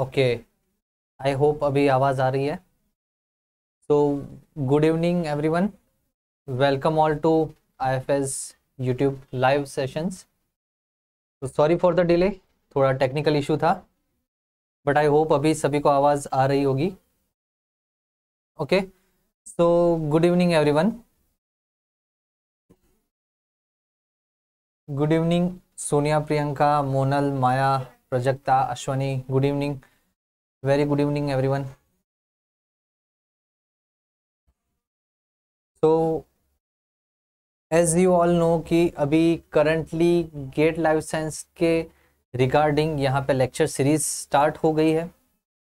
Okay I hope अभी आवाज़ आ रही है so good evening everyone welcome all to I F S YouTube live sessions तो सॉरी फॉर द डिले थोड़ा टेक्निकल इशू था बट आई होप अभी सभी को आवाज़ आ रही होगी okay so good evening everyone good evening Sonia Priyanka Monal Maya Prajakta, Ashwani, good evening. Very good evening, everyone. So, as you all know कि अभी करंटली गेट लाइफ साइंस के रिगार्डिंग यहाँ पे लेक्चर सीरीज स्टार्ट हो गई है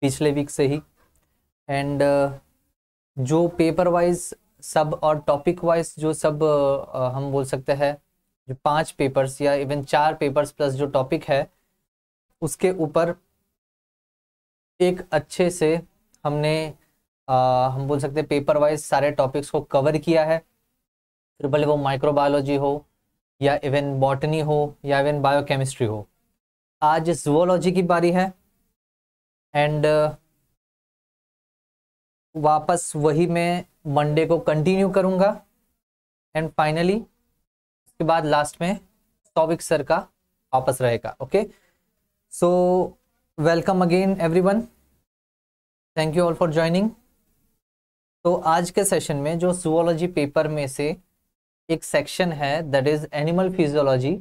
पिछले वीक से ही एंड uh, जो पेपर वाइज सब और टॉपिक वाइज जो सब uh, हम बोल सकते हैं जो पांच पेपर्स या इवन चार पेपर्स प्लस जो टॉपिक है उसके ऊपर एक अच्छे से हमने आ, हम बोल सकते हैं पेपर वाइज सारे टॉपिक्स को कवर किया है फिर भले वो माइक्रोबायोलॉजी हो या इवन बॉटनी हो या इवन बायोकेमिस्ट्री हो आज जोलॉजी की बारी है एंड वापस वही मैं मंडे को कंटिन्यू करूंगा एंड फाइनली उसके बाद लास्ट में सौविक सर का वापस रहेगा okay So welcome again everyone. Thank you all for joining. तो आज के सेशन में जो zoology पेपर में से एक सेक्शन है that is animal physiology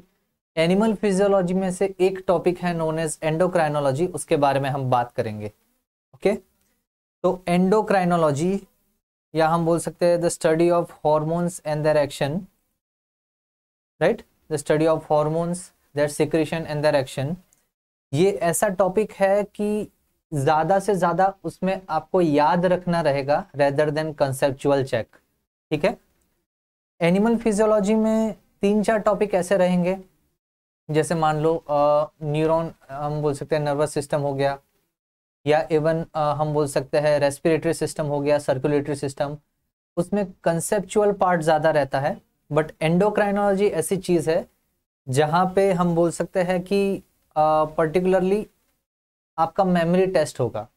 animal physiology में से एक टॉपिक है नोन एज एंडोक्राइनोलॉजी उसके बारे में हम बात करेंगे ओके तो एंडोक्राइनोलॉजी या हम बोल सकते हैं the study of hormones and their action right the study of hormones their secretion and their action ये ऐसा टॉपिक है कि ज़्यादा से ज़्यादा उसमें आपको याद रखना रहेगा रेदर देन कंसेप्चुअल चेक ठीक है एनिमल फिजियोलॉजी में तीन चार टॉपिक ऐसे रहेंगे जैसे मान लो न्यूरॉन हम बोल सकते हैं नर्वस सिस्टम हो गया या इवन हम बोल सकते हैं रेस्पिरेटरी सिस्टम हो गया सर्कुलेटरी सिस्टम उसमें कंसेप्चुअल पार्ट ज़्यादा रहता है बट एंडोक्राइनोलॉजी ऐसी चीज़ है जहाँ पे हम बोल सकते हैं कि पर्टिकुलरली uh, आपका मेमोरी टेस्ट होगा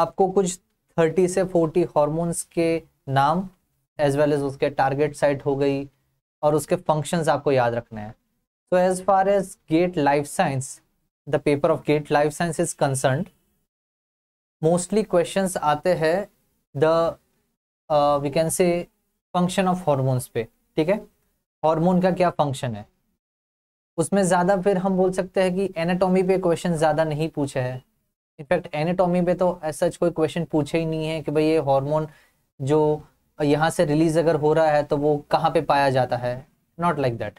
आपको कुछ थर्टी से फोर्टी हॉर्मोन्स के नाम एज वेल एज उसके टारगेट साइट हो गई और उसके फंक्शंस आपको याद रखने हैं तो as far as GATE life science the paper of GATE life science is concern mostly questions आते हैं the we can say function of hormones पे ठीक है हॉर्मोन का क्या फंक्शन है उसमें ज़्यादा फिर हम बोल सकते हैं कि एनाटॉमी पे क्वेश्चन ज़्यादा नहीं पूछे हैं इनफैक्ट एनाटॉमी पे तो सच कोई क्वेश्चन पूछे ही नहीं है कि भाई ये हॉर्मोन जो यहाँ से रिलीज अगर हो रहा है तो वो कहाँ पे पाया जाता है नॉट लाइक दैट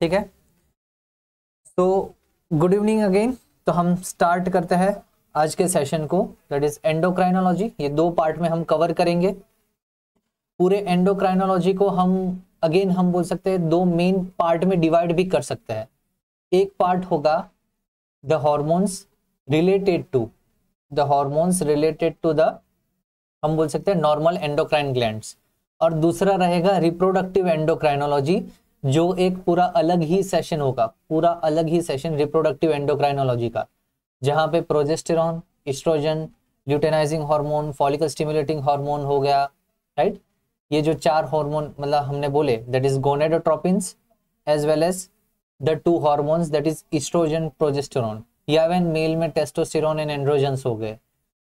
ठीक है तो गुड इवनिंग अगेन तो हम स्टार्ट करते हैं आज के सेशन को दैट इज एंडोक्राइनोलॉजी ये दो पार्ट में हम कवर करेंगे पूरे एंडोक्राइनोलॉजी को हम अगेन हम बोल सकते हैं दो मेन पार्ट में डिवाइड भी कर सकते हैं एक पार्ट होगा the hormones related to the hormones related to the हम बोल सकते हैं नॉर्मल एंडोक्राइन ग्लैंड्स और दूसरा रहेगा रिप्रोडक्टिव एंडोक्राइनोलॉजी जो एक पूरा अलग ही सेशन होगा पूरा अलग ही सेशन रिप्रोडक्टिव एंडोक्राइनोलॉजी का जहां पे progesterone estrogen luteinizing hormone follicle stimulating hormone हो गया राइट ये जो चार हार्मोन मतलब हमने बोले that is gonadotropin as well as the two hormones that is estrogen progesterone या वेन मेल में टेस्टोस्टेरॉन एंड एंड्रोजन्स हो गए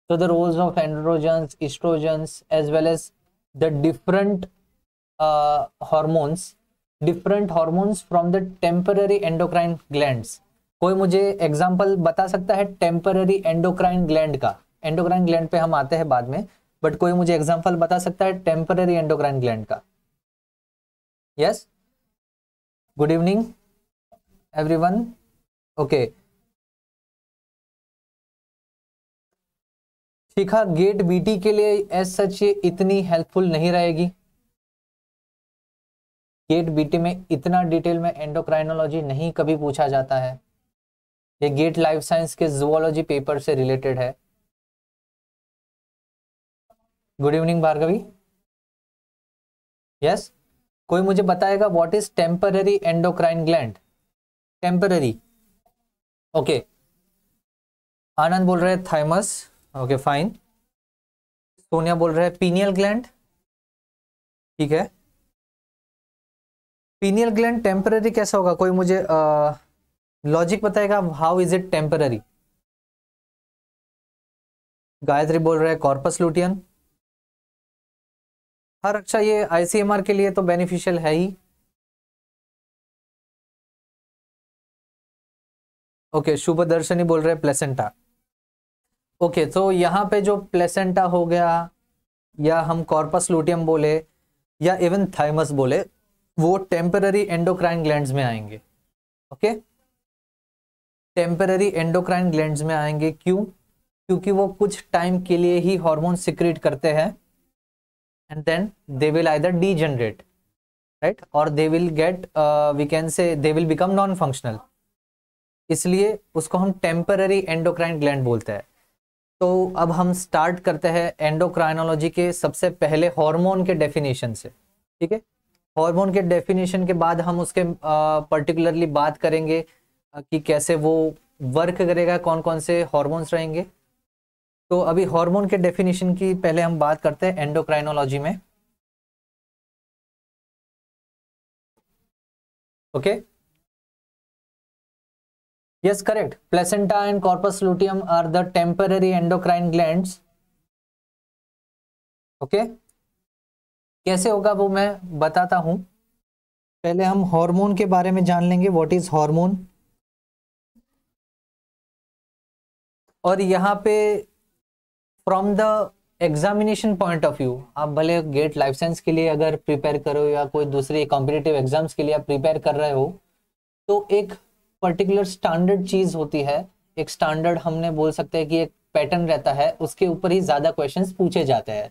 तो the roles of androgens estrogens as well as the different hormones different hormones from the temporary endocrine glands कोई मुझे example बता सकता है टेम्पररी एंडोक्राइन ग्लैंड का एंडोक्राइन ग्लैंड पे हम आते हैं बाद में बट कोई मुझे एग्जाम्पल बता सकता है टेम्पररी एंडोक्राइन ग्लैंड का yes good evening everyone okay Shikha GATE BT के लिए एस सच ये इतनी हेल्पफुल नहीं रहेगी गेट बीटी में इतना डिटेल में एंडोक्राइनोलॉजी नहीं कभी पूछा जाता है ये गेट लाइफ साइंस के जुआलॉजी पेपर से रिलेटेड है गुड इवनिंग भार्गवी यस कोई मुझे बताएगा what is temporary endocrine gland temporary okay Anand बोल रहे हैं थाइमस ओके फाइन सोनिया बोल रहे हैं पीनियल ग्लैंड ठीक है पीनियल ग्लैंड टेम्पररी कैसा होगा कोई मुझे लॉजिक बताएगा how is it temporary Gayatri बोल रहे हैं कॉर्पस लुटियन हर अच्छा ये आईसीएमआर के लिए तो बेनिफिशियल है ही ओके शुभ दर्शनी बोल रहे प्लेसेंटा ओके तो यहाँ पे जो प्लेसेंटा हो गया या हम कॉर्पस लूटियम बोले या इवन थाइमस बोले वो टेम्पररी एंडोक्राइन ग्लैंड में आएंगे ओके टेम्पररी एंडोक्राइन ग्लैंड में आएंगे क्यों क्योंकि वो कुछ टाइम के लिए ही हार्मोन सिक्रीट करते हैं and then they will either degenerate right और they will get we can say they will become non functional इसलिए उसको हम टेम्पररी एंडोक्राइन ग्लैंड बोलते हैं तो अब हम स्टार्ट करते हैं एंडोक्राइनोलॉजी के सबसे पहले हार्मोन के डेफिनेशन से ठीक है हार्मोन के डेफिनेशन के बाद हम उसके पर्टिकुलरली बात करेंगे कि कैसे वो वर्क करेगा कौन कौन से हॉर्मोन्स रहेंगे तो अभी हार्मोन के डेफिनेशन की पहले हम बात करते हैं एंडोक्राइनोलॉजी में okay okay? yes correct placenta and corpus luteum are the temporary endocrine glands okay okay? कैसे होगा वो मैं बताता हूं पहले हम हार्मोन के बारे में जान लेंगे व्हाट इज हार्मोन और यहाँ पे from the examination point of view आप भले गेट लाइसेंस के लिए अगर प्रिपेयर करो या कोई दूसरी कॉम्पिटेटिव एग्जाम्स के लिए आप प्रिपेयर कर रहे हो तो एक पर्टिकुलर स्टैंडर्ड चीज होती है एक स्टैंडर्ड हमने बोल सकते हैं कि एक पैटर्न रहता है उसके ऊपर ही ज्यादा क्वेश्चन पूछे जाते हैं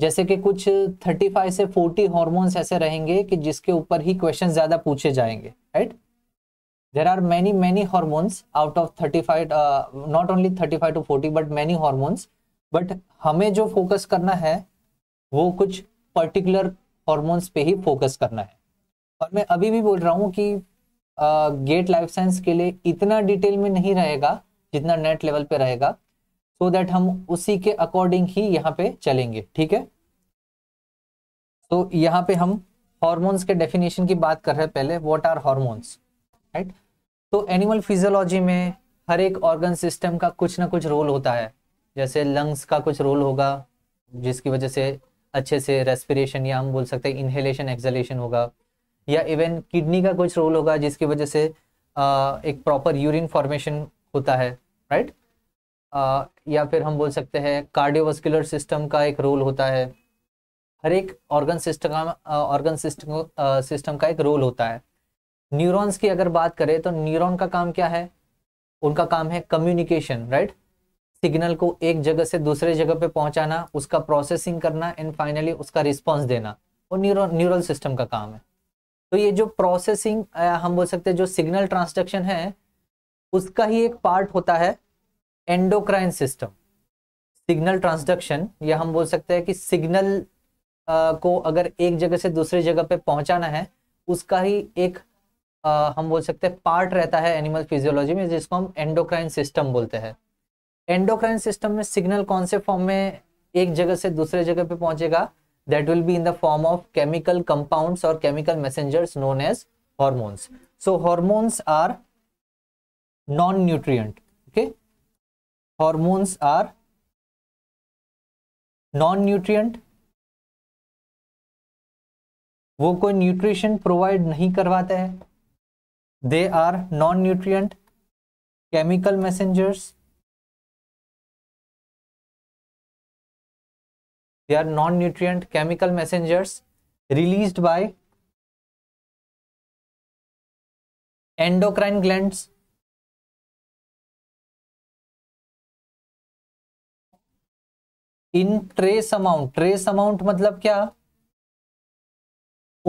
जैसे कि कुछ 35 से 40 हॉर्मोन्स ऐसे रहेंगे कि जिसके ऊपर ही क्वेश्चन ज्यादा पूछे जाएंगे right there are many many hormones out of 35 not only only 35 to 40 but many hormones but हमें जो फोकस करना है वो कुछ पर्टिकुलर हॉर्मोन्स पे ही फोकस करना है और मैं अभी भी बोल रहा हूँ कि गेट लाइफ साइंस के लिए इतना डिटेल में नहीं रहेगा जितना नेट लेवल पे रहेगा सो so दैट हम उसी के अकॉर्डिंग ही यहाँ पे चलेंगे ठीक है तो so, यहाँ पे हम हॉर्मोन्स के डेफिनेशन की बात कर रहे हैं पहले वॉट आर हॉर्मोन्स राइट तो एनिमल फिजियोलॉजी में हर एक ऑर्गन सिस्टम का कुछ ना कुछ रोल होता है जैसे लंग्स का कुछ रोल होगा जिसकी वजह से अच्छे से रेस्पिरेशन या हम बोल सकते हैं इन्हेलेशन एक्सलेशन होगा या इवन किडनी का कुछ रोल होगा जिसकी वजह से आ, एक प्रॉपर यूरिन फॉर्मेशन होता है राइट आ, या फिर हम बोल सकते हैं कार्डियोवास्कुलर सिस्टम का एक रोल होता है हर एक organ system organ system system का एक रोल होता है न्यूरॉन्स की अगर बात करें तो न्यूरॉन का काम क्या है उनका काम है कम्युनिकेशन राइट सिग्नल को एक जगह से दूसरे जगह पे पहुंचाना उसका प्रोसेसिंग करना एंड फाइनली उसका रिस्पांस देना वो न्यूरो न्यूरल सिस्टम का काम है तो ये जो प्रोसेसिंग हम बोल सकते हैं जो सिग्नल ट्रांसडक्शन है उसका ही एक पार्ट होता है एंडोक्राइन सिस्टम सिग्नल ट्रांसडक्शन या हम बोल सकते हैं कि सिग्नल को अगर एक जगह से दूसरे जगह पे पहुंचाना है उसका ही एक आ, हम बोल सकते हैं पार्ट रहता है एनिमल फिजियोलॉजी में जिसको हम एंडोक्राइन सिस्टम बोलते हैं एंडोक्राइन सिस्टम में सिग्नल कौन से फॉर्म में एक जगह से दूसरे जगह पे पहुंचेगा that will be in the form of chemical compounds or chemical messengers known as hormones so hormones are non nutrient okay hormones are non nutrient वो कोई न्यूट्रिशन प्रोवाइड नहीं करवाते हैं they are non nutrient chemical messengers they are non-nutrient chemical messengers released by endocrine glands in trace amount trace amount मतलब क्या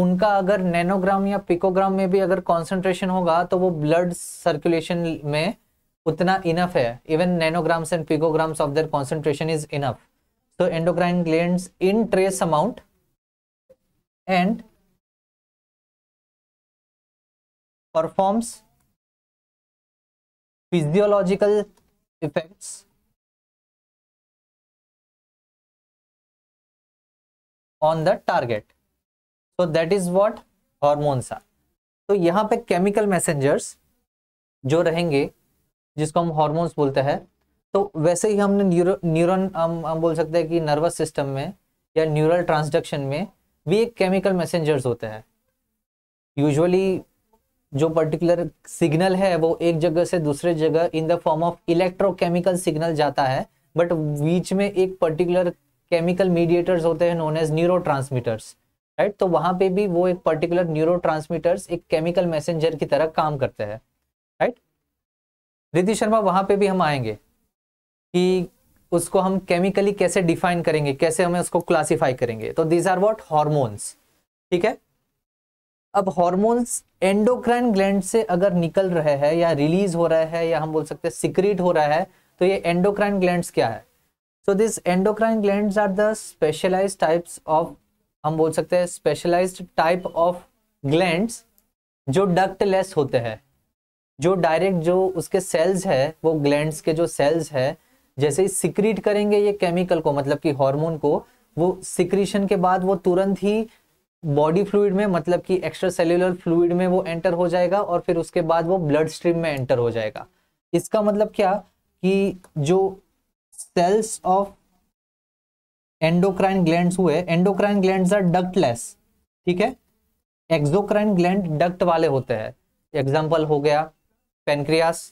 उनका अगर nanogram या पिकोग्राम में भी अगर कॉन्सेंट्रेशन होगा तो वो ब्लड सर्कुलेशन में उतना इनफ है even nanograms and picograms of their concentration is enough तो endocrine glands in trace amount and performs physiological effects on the target so that is what hormones are तो यहां पे केमिकल मैसेजर्स जो रहेंगे जिसको हम हॉर्मोन्स बोलते हैं तो वैसे ही हमने न्यूरोन हम हम बोल सकते हैं कि नर्वस सिस्टम में या न्यूरल ट्रांसडक्शन में भी एक केमिकल मैसेंजर्स होते हैं यूजुअली जो पर्टिकुलर सिग्नल है वो एक जगह से दूसरे जगह in the form of electrochemical signal जाता है बट बीच में एक पर्टिकुलर केमिकल मीडिएटर्स होते हैं नोन एज न्यूरो राइट तो वहां पे भी वो एक पर्टिकुलर न्यूरो एक केमिकल मैसेंजर की तरह काम करते हैं राइट right? शर्मा वहां पे भी हम आएंगे कि उसको हम केमिकली कैसे डिफाइन करेंगे कैसे हमें उसको क्लासिफाई करेंगे तो दीज आर वॉट हॉर्मोन्स ठीक है अब हॉर्मोन्स एंडोक्राइन ग्लैंड से अगर निकल रहे हैं या रिलीज हो रहा है या हम बोल सकते हैं सिक्रीट हो रहा है तो ये एंडोक्राइन ग्लैंड क्या है so this endocrine gland are the specialise types of हम बोल सकते हैं स्पेशलाइज टाइप ऑफ ग्लैंड जो डक्टलेस होते हैं जो डायरेक्ट जो उसके सेल्स है वो ग्लैंड के जो सेल्स है जैसे ही सिक्रीट करेंगे ये केमिकल को मतलब कि हार्मोन को वो सिक्रीशन के बाद वो तुरंत ही बॉडी फ्लूइड में मतलब कि एक्स्ट्रा सेल्यूलर फ्लूइड में वो एंटर हो जाएगा और फिर उसके बाद वो ब्लड स्ट्रीम में एंटर हो जाएगा इसका मतलब क्या कि जो सेल्स ऑफ एंडोक्राइन ग्लैंड हुए एंडोक्राइन ग्लैंड आर डक्टलेस ठीक है एक्सोक्राइन ग्लैंड डक्ट वाले होते हैं एग्जाम्पल हो गया पेनक्रियास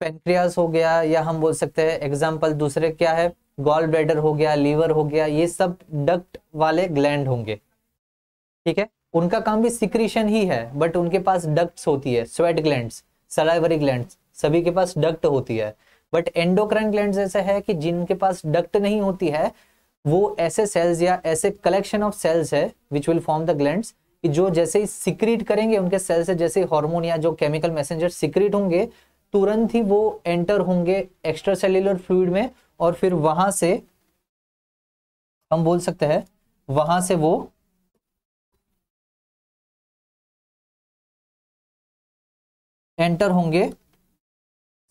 पेनक्रियास हो गया या हम बोल सकते हैं एग्जाम्पल दूसरे क्या है गॉल ब्लेडर हो गया लीवर हो गया ये सब डक्ट वाले ग्लैंड होंगे ठीक है उनका काम भी सिक्रीशन ही है बट उनके पास डक्ट्स होती है स्वेट ग्लैंड सलाइवरी ग्लैंड सभी के पास डक्ट होती है बट एंडोक्राइन ग्लैंड ऐसे है कि जिनके पास डक्ट नहीं होती है वो ऐसे सेल्स या ऐसे कलेक्शन ऑफ सेल्स है which will form the gland जो जैसे ही सिक्रीट करेंगे उनके सेल से जैसे हार्मोन या जो केमिकल मैसेजर सिक्रीट होंगे तुरंत ही वो एंटर होंगे एक्स्ट्रा सेल्यूलर फ्लूड में और फिर वहां से हम बोल सकते हैं वहां से वो एंटर होंगे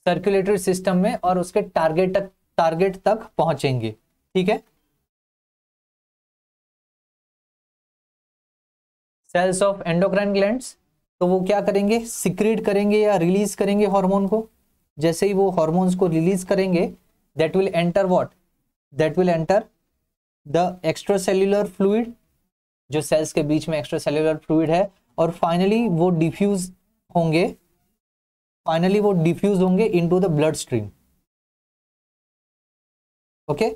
सर्कुलेटरी सिस्टम में और उसके टारगेट तक टारगेट तक पहुंचेंगे ठीक है सेल्स ऑफ एंडोक्राइन ग्लैंड्स तो वो क्या करेंगे सिक्रेट करेंगे या रिलीज करेंगे हार्मोन को जैसे ही वो हार्मोन्स को रिलीज करेंगे that will enter what that will enter the extra cellular fluid जो सेल्स के बीच में एक्स्ट्रा सेल्यूलर फ्लूड है और फाइनली वो डिफ्यूज होंगे फाइनली वो डिफ्यूज होंगे into the blood stream okay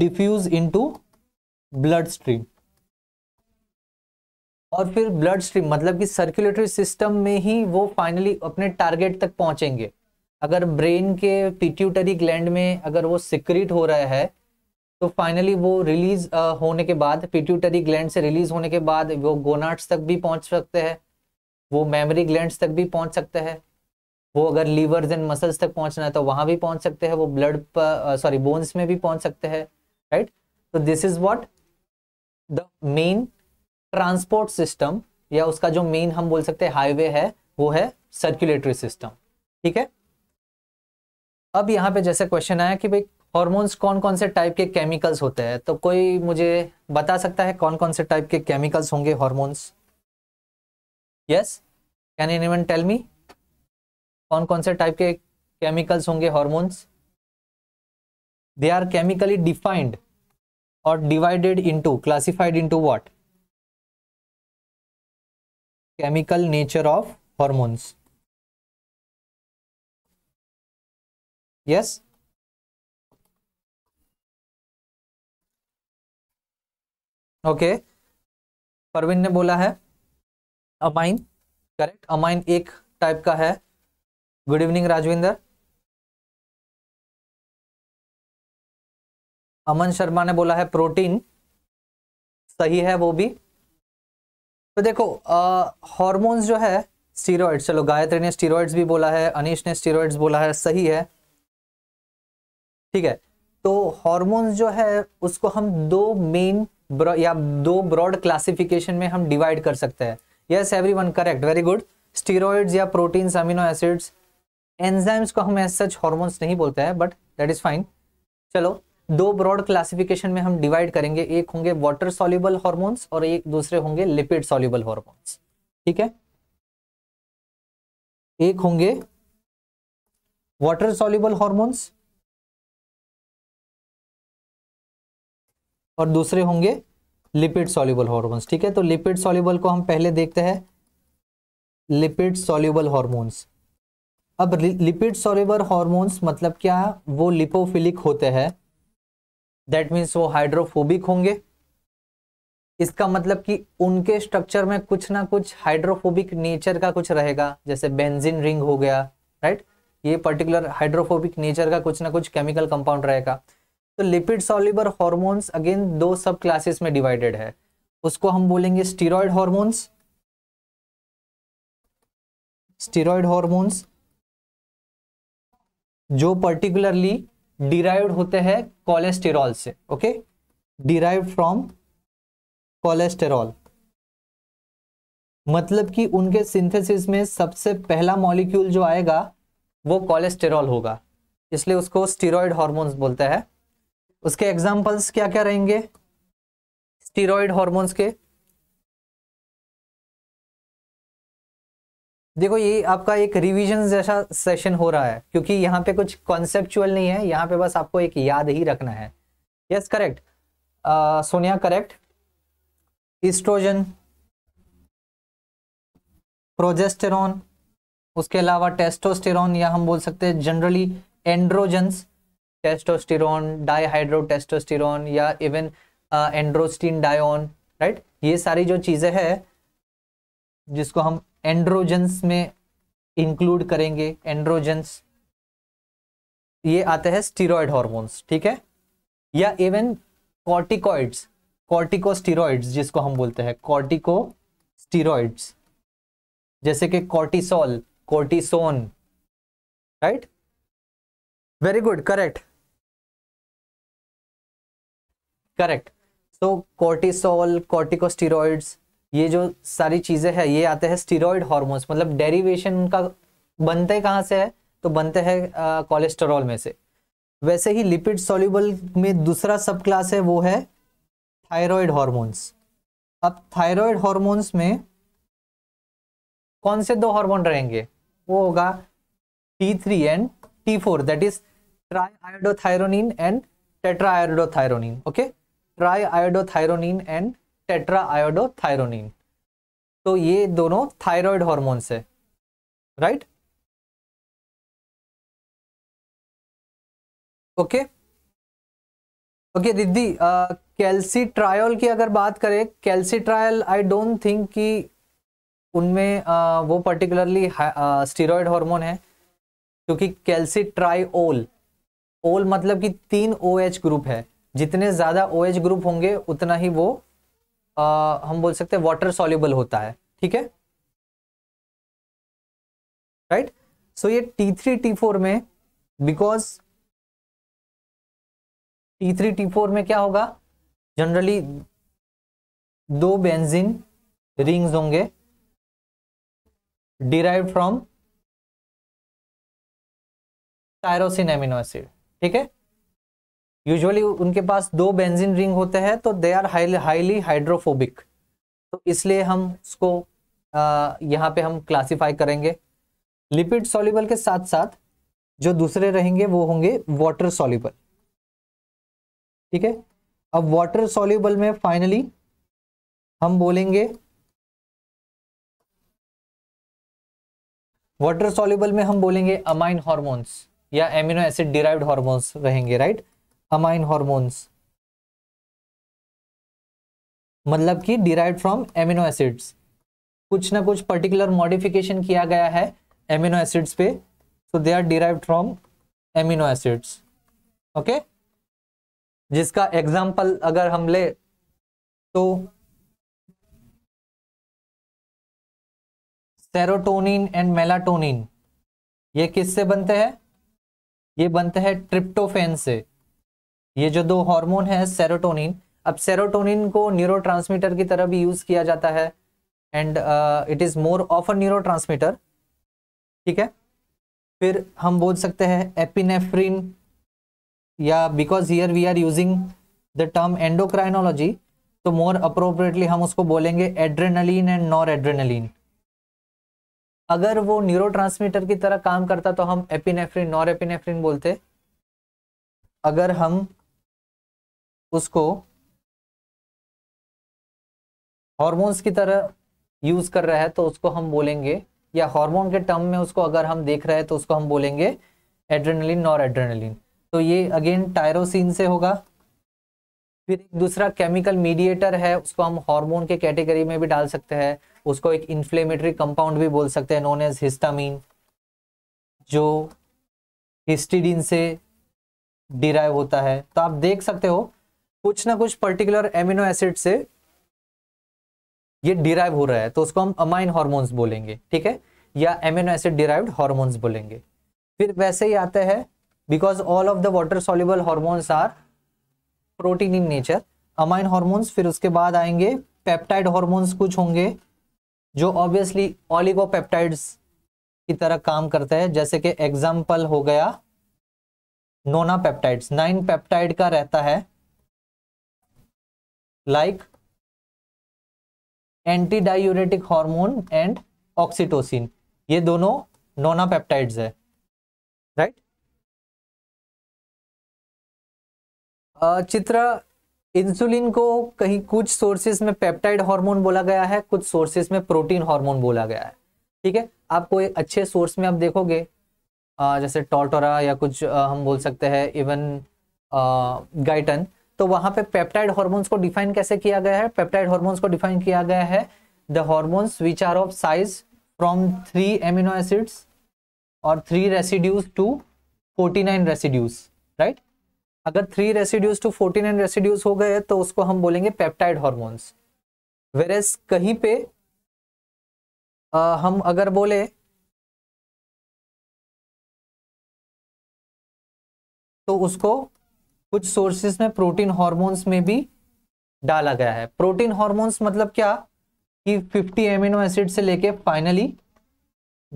diffuse into blood stream और फिर ब्लड स्ट्रीम मतलब कि सर्कुलेटरी सिस्टम में ही वो फाइनली अपने टारगेट तक पहुंचेंगे अगर ब्रेन के पिट्यूटरी ग्लैंड में अगर वो सिक्रिट हो रहा है तो फाइनली वो रिलीज होने के बाद पिट्यूटरी ग्लैंड से रिलीज होने के बाद वो गोनाट्स तक भी पहुंच सकते हैं वो मेमोरी ग्लैंड तक भी पहुंच सकते हैं वो अगर लीवर्स एंड मसल्स तक पहुंचना है तो वहां भी पहुंच सकते हैं वो ब्लड सॉरी बोन्स में भी पहुंच सकते हैं राइट तो this is what the main transport system या उसका जो मेन हम बोल सकते हैं हाईवे है वो है सर्कुलेटरी सिस्टम ठीक है अब यहाँ पे जैसे क्वेश्चन आया कि भाई हॉर्मोन्स कौन कौन से टाइप के केमिकल्स होते हैं तो कोई मुझे बता सकता है कौन कौन से टाइप के केमिकल्स होंगे hormones yes can even tell me कौन कौन से टाइप के केमिकल्स होंगे hormones they are chemically defined और divided into classified into what chemical nature of hormones yes okay Parveen ने बोला है अमाइन करेक्ट अमाइन एक टाइप का है गुड इवनिंग राजविंदर अमन शर्मा ने बोला है प्रोटीन सही है वो भी तो देखो हॉर्मोन्स जो है स्टीरोड चलो गायत्री ने स्टीरोइड्स भी बोला है अनिश ने स्टीरोइड्स बोला है सही है ठीक है तो हॉर्मोन्स जो है उसको हम दो मेन या दो ब्रॉड क्लासिफिकेशन में हम डिवाइड कर सकते हैं yes everyone correct very good steroids या प्रोटीन्स अमीनो एसिड्स एंजाइम्स को हम एज सच हॉर्मोन्स नहीं बोलते हैं बट दैट इज फाइन चलो दो ब्रॉड क्लासिफिकेशन में हम डिवाइड करेंगे एक होंगे वाटर सॉल्यूबल हॉर्मोन्स और एक दूसरे होंगे लिपिड सॉल्यूबल हॉर्मोन्स ठीक है एक होंगे वाटर सॉल्यूबल हॉर्मोन्स और दूसरे होंगे लिपिड सॉल्यूबल हॉर्मोन्स ठीक है तो लिपिड सॉल्यूबल को हम पहले देखते हैं लिपिड सॉल्यूबल हॉर्मोन्स अब लिपिड सॉल्यूबल हॉर्मोन्स मतलब क्या वो लिपोफिलिक होते हैं दैट मीन्स वो हाइड्रोफोबिक होंगे इसका मतलब कि उनके स्ट्रक्चर में कुछ ना कुछ हाइड्रोफोबिक नेचर का कुछ रहेगा जैसे बेंजीन रिंग हो गया राइट ये पर्टिकुलर हाइड्रोफोबिक नेचर का कुछ ना कुछ केमिकल कंपाउंड रहेगा तो लिपिड सॉल्यूबर हॉर्मोन्स अगेन दो सब क्लासेस में डिवाइडेड है उसको हम बोलेंगे स्टीरोइड हॉर्मोन्स स्टीरोइड हॉर्मोन्स जो पर्टिकुलरली डिराइव होते हैं कोलेस्टेरॉल से ओके डिराइव फ्रॉम कोलेस्टेरॉल मतलब कि उनके सिंथेसिस में सबसे पहला मॉलिक्यूल जो आएगा वो कोलेस्टेरॉल होगा इसलिए उसको स्टीरोइड हार्मोन्स बोलते हैं उसके एग्जांपल्स क्या क्या रहेंगे स्टीरोइड हार्मोन्स के देखो ये आपका एक रिविजन जैसा सेशन हो रहा है क्योंकि यहाँ पे कुछ कॉन्सेप्चुअल नहीं है यहाँ पे बस आपको एक याद ही रखना है yes correct Sonia correct estrogen progesterone उसके अलावा टेस्टोस्टेरॉन या हम बोल सकते हैं जनरली एंड्रोजन्स टेस्टोस्टेरॉन डाईहाइड्रो या इवन एंड्रोस्टीन डायोन राइट ये सारी जो चीज़ें हैं जिसको हम एंड्रोजन्स में इंक्लूड करेंगे एंड्रोजन्स ये आते हैं स्टीरोइड हॉर्मोन्स ठीक है या इवन कॉर्टिकॉइड्स कॉर्टिकोस्टीरोइड्स जिसको हम बोलते हैं कॉर्टिको स्टीरोइड्स जैसे कि cortisol cortisone right very good correct correct so cortisol corticosteroids ये जो सारी चीज़ें हैं ये आते हैं स्टीरोइड हॉर्मोन्स मतलब डेरिवेशन उनका बनते कहाँ से है तो बनते हैं कोलेस्टेरॉल में से वैसे ही लिपिड सॉल्यूबल में दूसरा सब क्लास है वो है थायरॉयड हॉर्मोन्स अब थायरॉयड हॉर्मोन्स में कौन से दो हार्मोन रहेंगे वो होगा T three and T four that is triiodothyronine and tetraiodothyronine okay triiodothyronine and tetraiodothyronine तो ये दोनों थायराइड हॉर्मोन्स है right okay okay Riddhi calcitriol की अगर बात करें calcitriol I don't think कि उनमें uh, वो पर्टिकुलरली स्टीरोड हार्मोन है क्योंकि कैल्सी ट्राइओल ओल मतलब कि तीन ओ OH एच ग्रुप है जितने ज़्यादा ओ OH एच ग्रुप होंगे उतना ही वो आ, हम बोल सकते हैं वाटर सॉल्यूबल होता है ठीक है राइट सो ये टी थ्री टी फोर में because T three T four में क्या होगा जनरली दो बेंजिन रिंग्स होंगे derive from tyrosine amino acid ठीक है यूजुअली उनके पास दो बेंजीन रिंग होते हैं तो दे आर हाईली हाइड्रोफोबिक तो इसलिए हम उसको यहाँ पे हम क्लासिफाई करेंगे लिपिड सॉल्यूबल के साथ साथ जो दूसरे रहेंगे वो होंगे वाटर सॉल्यूबल ठीक है अब वाटर सॉल्यूबल में फाइनली हम बोलेंगे वाटर सॉल्यूबल में हम बोलेंगे अमाइन हॉर्मोन्स या एमिनो एसिड डिराइव्ड हॉर्मोन्स रहेंगे राइट अमाइन हॉर्मोन्स मतलब कि डिराइव फ्रॉम एमिनो एसिड्स कुछ ना कुछ पर्टिकुलर मॉडिफिकेशन किया गया है एमिनो एसिड्स पे so they are derive from amino acids okay जिसका एग्जाम्पल अगर हम ले तो सेरोटोनिन एंड मेलाटोनिन ये किससे बनते हैं ये बनते हैं ट्रिप्टोफेन से ये जो दो हार्मोन है सेरोटोनिन अब सेरोटोनिन को न्यूरो की तरह भी यूज किया जाता है and it is more of a neuro ठीक है फिर हम बोल सकते हैं एपिनेफ्रिन या because here we are using the term endocrinology तो मोर अप्रोप्रिएटली हम उसको बोलेंगे एड्रेनलिन एंड नॉर एड्रेनलिन अगर वो न्यूरो की तरह काम करता तो हम एपिनेफ्रिन नॉर एपिनेफ्रिन बोलते अगर हम उसको हॉर्मोन्स की तरह यूज कर रहा है तो उसको हम बोलेंगे या हार्मोन के टर्म में उसको अगर हम देख रहे हैं तो उसको हम बोलेंगे एड्रेनलिन और एड्रेनलिन तो ये अगेन टायरोसिन से होगा फिर एक दूसरा केमिकल मीडिएटर है उसको हम हार्मोन के कैटेगरी में भी डाल सकते हैं उसको एक इन्फ्लेमेटरी कंपाउंड भी बोल सकते हैं नोन एज हिस्टामिन जो हिस्टिडिन से डिराइव होता है तो आप देख सकते हो कुछ ना कुछ पर्टिकुलर एमिनो एसिड से ये डिराइव हो रहा है तो उसको हम अमाइन हॉर्मोन्स बोलेंगे ठीक है या एमिनो एसिड डिराइव्ड हॉर्मोन्स बोलेंगे फिर वैसे ही आता है because all of the water soluble hormones are protein in nature amine hormones फिर उसके बाद आएंगे पेप्टाइड हॉर्मोन्स कुछ होंगे जो ऑब्वियसली ऑलिगोपेप्टाइड्स की तरह काम करते हैं जैसे कि एग्जाम्पल हो गया नोना पेप्टाइड्स नाइन पेप्टाइड का रहता है anti antidiuretic hormone and oxytocin ये दोनों नोना पेप्टाइड्स है राइट चित्र इंसुलिन को कहीं कुछ सोर्सेज में पेप्टाइड हार्मोन बोला गया है कुछ सोर्सेज में प्रोटीन हार्मोन बोला गया है ठीक है आपको एक अच्छे सोर्स में आप देखोगे जैसे टॉल्टोरा या कुछ हम बोल सकते हैं इवन गाइटन तो वहां पे पेप्टाइड हॉर्मोन्स को डिफाइन कैसे किया गया है पेप्टाइड हॉर्मोन्स को डिफाइन किया गया है the hormones which are of size from three amino acids और three residues to forty nine residues right अगर three residues to forty nine residues हो गए तो उसको हम बोलेंगे पेप्टाइड हॉर्मोन्स वेरेस कहीं पे आ, हम अगर बोले तो उसको कुछ सोर्सेस में प्रोटीन हार्मोन्स में भी डाला गया है प्रोटीन हार्मोन्स मतलब क्या कि 50 एमिनो एसिड से लेके फाइनली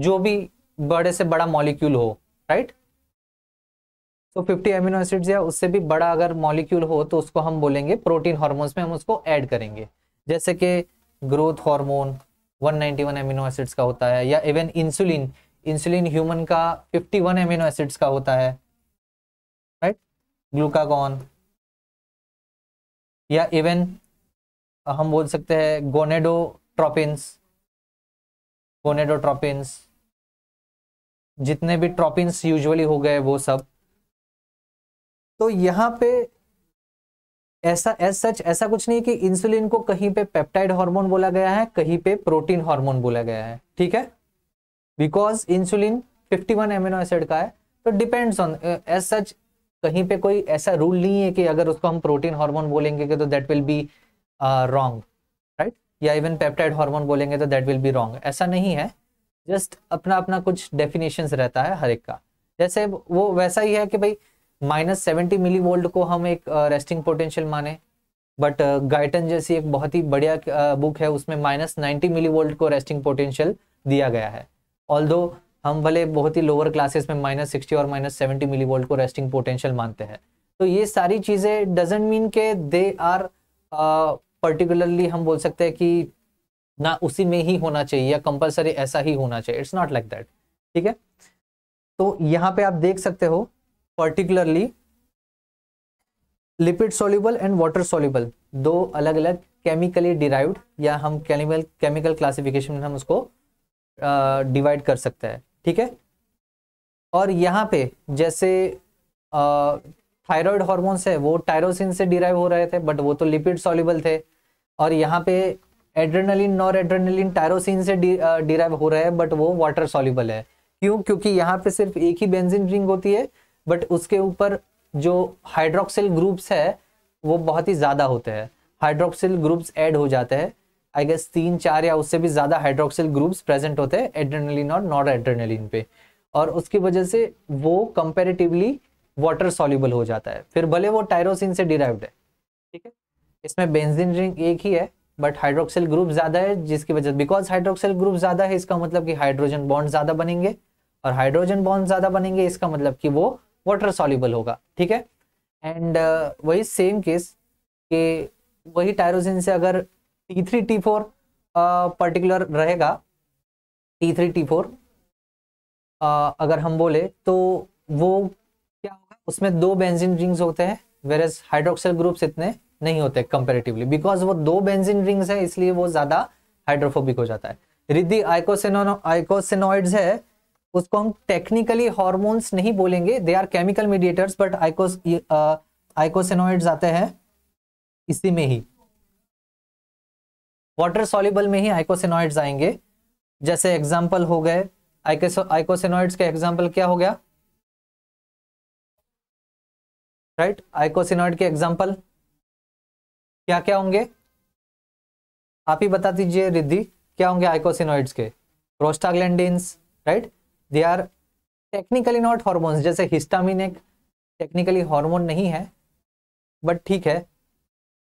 जो भी बड़े से बड़ा मॉलिक्यूल हो राइट तो 50 एमिनो एसिड्स या उससे भी बड़ा अगर मॉलिक्यूल हो तो उसको हम बोलेंगे प्रोटीन हार्मोन्स में हम उसको ऐड करेंगे जैसे कि ग्रोथ हार्मोन 191 एमिनो एसिड्स का होता है या इवन इंसुलिन इंसुलिन ह्यूमन का 51 एमिनो एसिड्स का होता है राइट ग्लूकागॉन या इवन हम बोल सकते हैं गोनेडोट्रोपिन्स गोनेडोट्रोपिन्स जितने भी ट्रोपिन्स यूजुअली हो गए वो सब तो यहाँ पे ऐसा एज सच ऐसा कुछ नहीं कि इंसुलिन को कहीं पे पेप्टाइड हार्मोन बोला गया है कहीं पे प्रोटीन हार्मोन बोला गया है ठीक है बिकॉज इंसुलिन 51 एमिनो एसिड का है तो डिपेंड्स ऑन एज सच कहीं पे कोई ऐसा रूल नहीं है कि अगर उसको हम प्रोटीन हार्मोन बोलेंगे कि तो that will be wrong right या इवन पेप्टाइड हार्मोन बोलेंगे तो दैट विल बी रॉन्ग ऐसा नहीं है जस्ट अपना अपना कुछ डेफिनेशंस रहता है हर एक का जैसे वो वैसा ही है कि भाई माइनस सेवेंटी मिली वोल्ट को हम एक रेस्टिंग uh, पोटेंशियल माने बट गाइटन uh, जैसी एक बहुत ही बढ़िया बुक uh, है उसमें माइनस नाइन्टी मिली वोल्ट को रेस्टिंग पोटेंशियल दिया गया है ऑल हम भले बहुत ही लोअर क्लासेस में माइनस सिक्सटी और माइनस सेवेंटी मिली वोल्ट को रेस्टिंग पोटेंशियल मानते हैं तो ये सारी चीज़ें डजेंट मीन के दे आर पर्टिकुलरली हम बोल सकते हैं कि ना उसी में ही होना चाहिए या कंपलसरी ऐसा ही होना चाहिए इट्स नॉट लाइक दैट ठीक है तो यहाँ पे आप देख सकते हो particularly lipid soluble and water soluble दो अलग अलग केमिकली डिराइव्ड या हम केमिकल केमिकल क्लासिफिकेशन में हम उसको डिवाइड uh, कर सकते हैं ठीक है और यहाँ पे जैसे थायराइड हॉर्मोन्स है वो टायरोसिन से डिराइव हो रहे थे बट वो तो लिपिड सॉल्यूबल थे और यहाँ पे एड्रेनलिन नॉर एड्रेनलिन टायरोसिन से डिराइव हो रहा है बट वो वाटर सॉल्यूबल है क्यों क्योंकि यहाँ पे सिर्फ एक ही बेंजिन रिंग होती है बट उसके ऊपर जो हाइड्रोक्सिल ग्रुप्स है वो बहुत ही ज़्यादा होते हैं हाइड्रोक्सिल ग्रुप्स ऐड हो जाते हैं आई गेस तीन चार या उससे भी ज़्यादा हाइड्रोक्सिल ग्रुप्स प्रेजेंट होते हैं एड्रेनलिन और नॉन एड्रेनलिन पे और उसकी वजह से वो कंपेरेटिवली वाटर सॉल्यूबल हो जाता है फिर भले वो टायरोसिन से डिराइव्ड है ठीक है इसमें बेंजिन रिंग एक ही है बट हाइड्रोक्सिल ग्रुप ज़्यादा है जिसकी वजह से बिकॉज हाइड्रोक्सिल ग्रुप ज़्यादा है इसका मतलब कि हाइड्रोजन बॉन्ड ज़्यादा बनेंगे और हाइड्रोजन बॉन्ड ज़्यादा बनेंगे इसका मतलब कि वो वाटर सॉल्यूबल होगा ठीक है एंड uh, वही सेम केस के वही टायरोसिन से अगर T three T four particular रहेगा टी थ्री टी फोर अगर हम बोले तो वो क्या होगा उसमें दो बेंजीन रिंग्स होते हैं वेरस हाइड्रोक्सल ग्रुप्स इतने नहीं होते कंपेरेटिवली बिकॉज वो दो बेंजीन रिंग्स है इसलिए वो ज़्यादा हाइड्रोफोबिक हो जाता है रिद्धि आइकोसिनो है उसको हम टेक्निकली हॉर्मोन्स नहीं बोलेंगे they are chemical mediators but eicos uh, eicosanoids आते हैं इसी में ही वाटर सॉल्यूबल में ही आइकोसिनोइड्स आएंगे जैसे एग्जाम्पल हो गए आइकोसिनोइड्स का एग्जांपल क्या हो गया राइट आइकोसिनोइड के एग्जांपल क्या क्या होंगे आप ही बता दीजिए रिद्धि क्या होंगे आइकोसिनॉइड्स के prostaglandins right they are technically not hormones जैसे हिस्टामिन एक टेक्निकली हॉर्मोन नहीं है बट ठीक है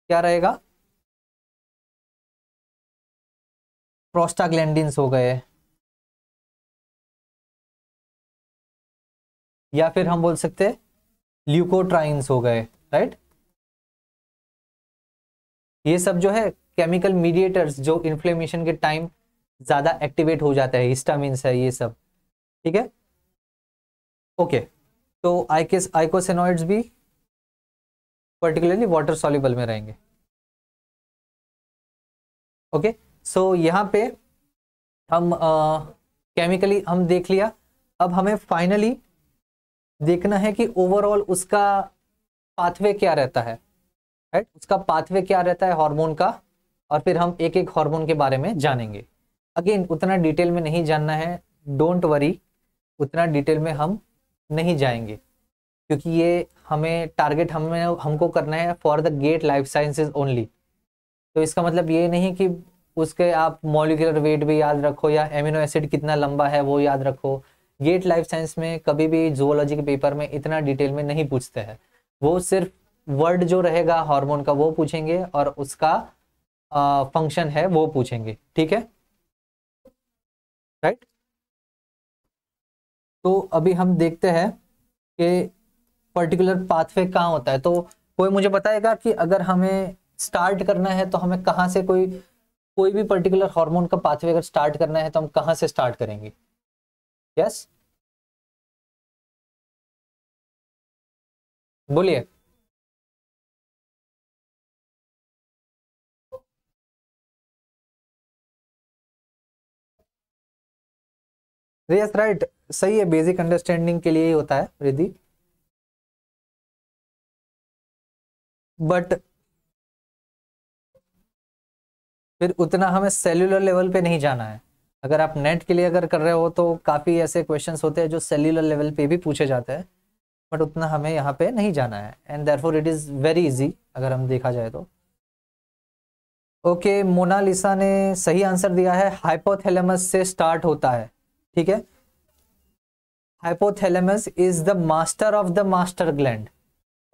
क्या रहेगा प्रोस्टाग्लैंडिन्स हो गए या फिर हम बोल सकते ल्यूकोट्राइन्स हो गए राइट ये सब जो है केमिकल मीडिएटर्स जो इन्फ्लेमेशन के टाइम ज़्यादा एक्टिवेट हो जाता है हिस्टामिन्स है ये सब ठीक है ओके तो आइकिस आइकोसेनोइड्स भी पर्टिकुलरली वाटर सॉल्युबल में रहेंगे ओके okay? सो so, यहाँ पे हम केमिकली uh, हम देख लिया अब हमें फाइनली देखना है कि ओवरऑल उसका पाथवे क्या रहता है राइट उसका पाथवे क्या रहता है हार्मोन का और फिर हम एक एक हार्मोन के बारे में जानेंगे अगेन उतना डिटेल में नहीं जानना है डोंट वरी उतना डिटेल में हम नहीं जाएंगे क्योंकि ये हमें टारगेट हमें हमको करना है for the GATE life sciences only तो इसका मतलब ये नहीं कि उसके आप मोलिकुलर वेट भी याद रखो या एमिनो एसिड कितना लंबा है वो याद रखो गेट लाइफ साइंस में कभी भी जोलॉजी के पेपर में इतना डिटेल में नहीं पूछते हैं वो सिर्फ वर्ड जो रहेगा हार्मोन का वो पूछेंगे और उसका फंक्शन है वो पूछेंगे ठीक है राइट तो अभी हम देखते हैं कि पर्टिकुलर पाथवे कहाँ होता है तो कोई मुझे बताएगा कि अगर हमें स्टार्ट करना है तो हमें कहाँ से कोई कोई भी पर्टिकुलर हार्मोन का पाथवे अगर स्टार्ट करना है तो हम कहां से स्टार्ट करेंगे यस yes? बोलिए यस राइट सही है बेसिक अंडरस्टैंडिंग के लिए ही होता है रिधि बट फिर उतना हमें सेल्युलर लेवल पे नहीं जाना है अगर आप नेट के लिए अगर कर रहे हो तो काफ़ी ऐसे क्वेश्चन होते हैं जो सेल्युलर लेवल पे भी पूछे जाते हैं बट उतना हमें यहाँ पे नहीं जाना है and therefore it is very easy अगर हम देखा जाए तो ओके मोनालिसा ने सही आंसर दिया है हाइपोथेलेमस से स्टार्ट होता है ठीक है hypothalamus is the master of the master gland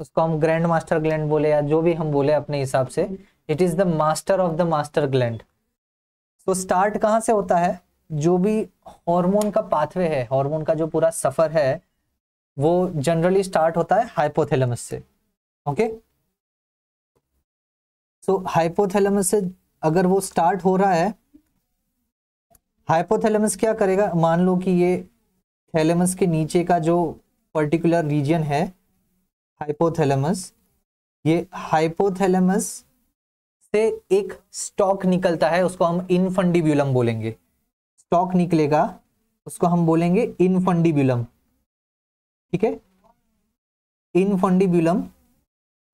उसको हम ग्रैंड मास्टर ग्लैंड बोले या जो भी हम बोले अपने हिसाब से it is the master of the master gland तो स्टार्ट कहाँ से होता है जो भी हार्मोन का पाथवे है हार्मोन का जो पूरा सफर है वो जनरली स्टार्ट होता है हाइपोथैलेमस से ओके सो हाइपोथैलेमस से अगर वो स्टार्ट हो रहा है हाइपोथैलेमस क्या करेगा मान लो कि ये थैलेमस के नीचे का जो पर्टिकुलर रीजन है हाइपोथैलेमस ये हाइपोथैलेमस से एक स्टॉक निकलता है उसको हम इनफंडिब्यूलम बोलेंगे स्टॉक निकलेगा उसको हम बोलेंगे इनफंडिब्यूलम ठीक है इनफंडिब्यूलम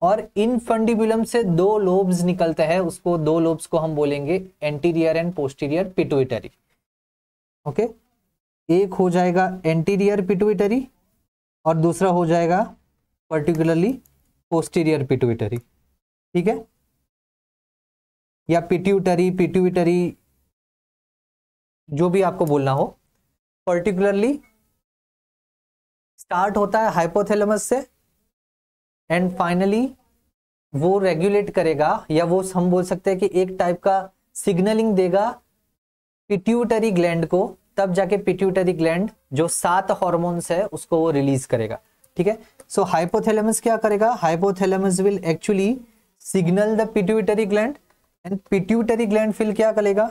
और इनफंडिब्यूलम से दो लोब्स निकलते हैं उसको दो लोब्स को हम बोलेंगे anterior and posterior pituitary okay एक हो जाएगा एंटीरियर पिटुइटरी और दूसरा हो जाएगा पर्टिकुलरली पोस्टीरियर पिटुइटरी ठीक है या पिट्यूटरी पिट्यूटरी जो भी आपको बोलना हो पर्टिकुलरली स्टार्ट होता है हाइपोथैलेमस से एंड फाइनली वो रेगुलेट करेगा या वो हम बोल सकते हैं कि एक टाइप का सिग्नलिंग देगा पिट्यूटरी ग्लैंड को तब जाके पिट्यूटरी ग्लैंड जो सात हॉर्मोन्स है उसको वो रिलीज करेगा ठीक है सो हाइपोथैलेमस क्या करेगा hypothalamus will actually signal the pituitary gland and pituitary gland फिल क्या करेगा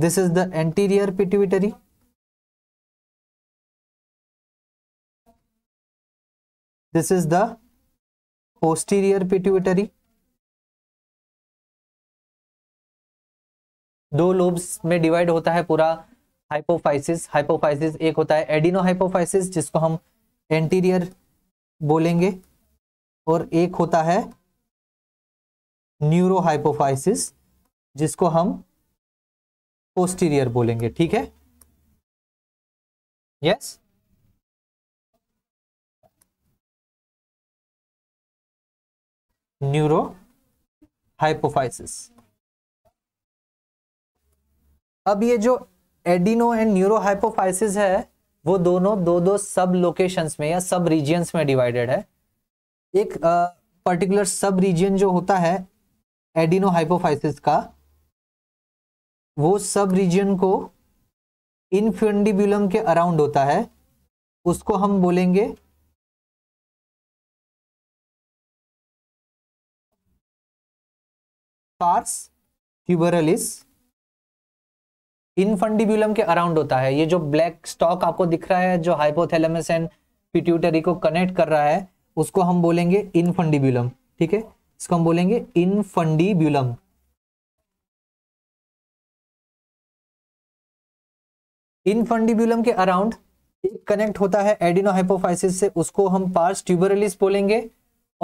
this is the anterior pituitary this is the posterior pituitary दो लोब्स में डिवाइड होता है पूरा हाइपोफाइसिस हाइपोफाइसिस एक होता है एडिनो हाइपोफाइसिस जिसको हम एंटीरियर बोलेंगे और एक होता है न्यूरोहाइपोफाइसिस जिसको हम पोस्टीरियर बोलेंगे ठीक है यस न्यूरो हाइपोफाइसिस अब ये जो एडिनो एंड न्यूरो हाइपोफाइसिस है वो दोनों दो दो सब लोकेशंस में या सब रीजियंस में डिवाइडेड है एक पर्टिकुलर सब रीजियन जो होता है हाइपोफाइसिस का वो सब रीजन को इनफिंडिबुलम के अराउंड होता है उसको हम बोलेंगे पार्स ट्यूबरलिस इनफंडिबुलम के अराउंड होता है ये जो ब्लैक स्टॉक आपको दिख रहा है जो हाइपोथैलेमस एंड पिट्यूटरी को कनेक्ट कर रहा है उसको हम बोलेंगे इनफंडिबुलम ठीक है इसको हम बोलेंगे इनफंडीब्यूलम इनफंडीब्यूलम के अराउंड एक कनेक्ट होता है एडिनोहाइपोफाइसिस से उसको हम पार्स ट्यूबरलिस बोलेंगे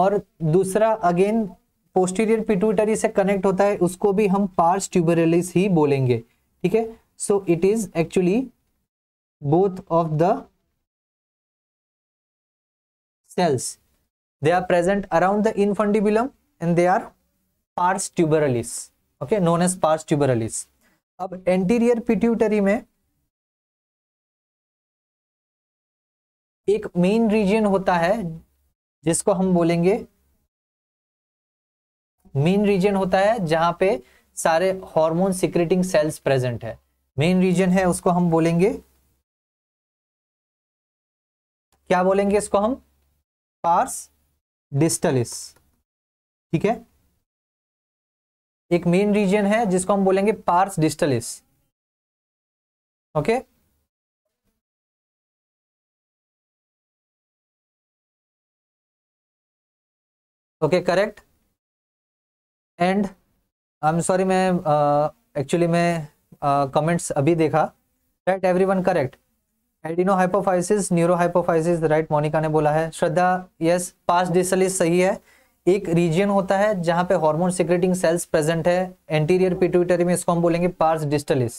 और दूसरा अगेन पोस्टीरियर पिटूटरी से कनेक्ट होता है उसको भी हम पार्स ट्यूबरलिस ही बोलेंगे ठीक है so it is actually both of the cells they are present around the infundibulum and they are pars tuberalis okay known as pars tuberalis अब एंटीरियर पिट्यूटरी में एक मेन रीजन होता है जिसको हम बोलेंगे मेन रीजन होता है जहां पे सारे हार्मोन सिक्रेटिंग सेल्स प्रेजेंट है मेन रीजन है उसको हम बोलेंगे क्या बोलेंगे इसको हम पार्स डिस्टलिस ठीक है एक मेन रीजन है जिसको हम बोलेंगे pars distalis okay okay correct and I am sorry मैं एक्चुअली uh, मैं कमेंट्स uh, अभी देखा right everyone correct adenohypophysis neurohypophysis right Monica ने बोला है श्रद्धा यस पास डिस्टलिस सही है एक रीजन होता है जहां पे हार्मोन सिक्रेटिंग सेल्स प्रेजेंट है एंटीरियर पिट्यूटरी में इसको हम बोलेंगे पार्स डिस्टलिस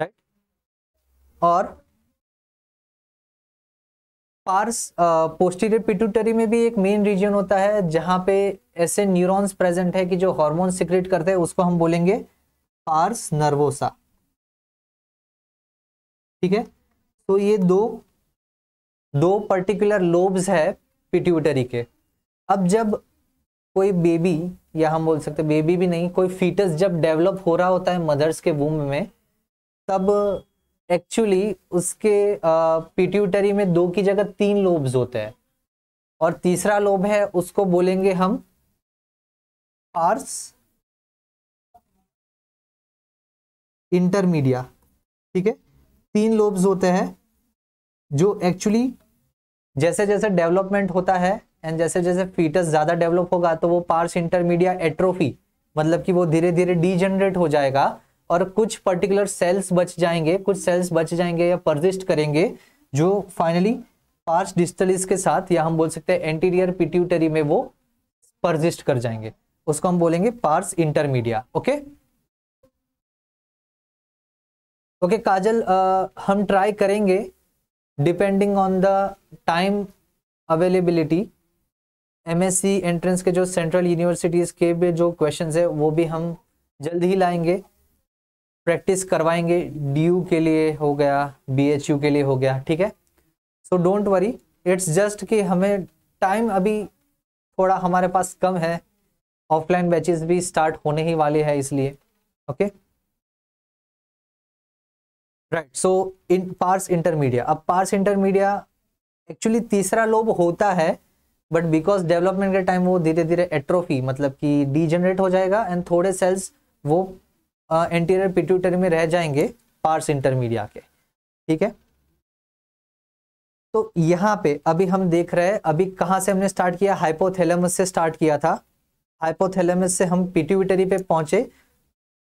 राइट और पार्स पोस्टीरियर पिट्यूटरी में भी एक मेन रीजन होता है जहां पे ऐसे न्यूरॉन्स प्रेजेंट है कि जो हार्मोन सिक्रेट करते हैं उसको हम बोलेंगे पार्स नर्वोसा ठीक है तो ये दो दो पर्टिकुलर लोब्स है पिट्यूटरी के अब जब कोई बेबी या हम बोल सकते बेबी भी नहीं कोई फीटस जब डेवलप हो रहा होता है मदर्स के वूम में तब एक्चुअली उसके पिट्यूटरी में दो की जगह तीन लोब्स होते हैं और तीसरा लोब है उसको बोलेंगे हम पार्स इंटरमीडिया ठीक है तीन लोब्स होते हैं जो एक्चुअली जैसे जैसे डेवलपमेंट होता है एंड जैसे जैसे फीटस ज़्यादा डेवलप होगा तो वो पार्स इंटरमीडिया एट्रोफी मतलब कि वो धीरे धीरे डीजनरेट हो जाएगा और कुछ पर्टिकुलर सेल्स बच जाएंगे कुछ सेल्स बच जाएंगे या परजिस्ट करेंगे जो फाइनली पार्स डिस्टलिस के साथ या हम बोल सकते हैं एंटीरियर पिट्यूटरी में वो परजिस्ट कर जाएंगे उसको हम बोलेंगे pars intermedia okay okay Kajal हम ट्राई करेंगे depending on the time availability MSc entrance के जो सेंट्रल यूनिवर्सिटीज़ के भी जो क्वेश्चन है वो भी हम जल्द ही लाएंगे प्रैक्टिस करवाएंगे डीयू के लिए हो गया बीएचयू के लिए हो गया ठीक है so don't worry it's just कि हमें टाइम अभी थोड़ा हमारे पास कम है ऑफलाइन बैचेस भी स्टार्ट होने ही वाले हैं इसलिए okay right so in pars intermedia अब पार्स इंटरमीडिया एक्चुअली तीसरा लोब होता है बट बिकॉज डेवलपमेंट के टाइम वो धीरे धीरे एट्रोफी मतलब कि डीजनरेट हो जाएगा एंड थोड़े सेल्स वो एंटीरियर uh, पिट्यूटरी में रह जाएंगे पार्स इंटरमीडिया के ठीक है तो यहाँ पे अभी हम देख रहे हैं अभी कहाँ से हमने स्टार्ट किया हाइपोथैलेमस से स्टार्ट किया था हाइपोथैलेमस से हम पिट्यूटरी पे पहुंचे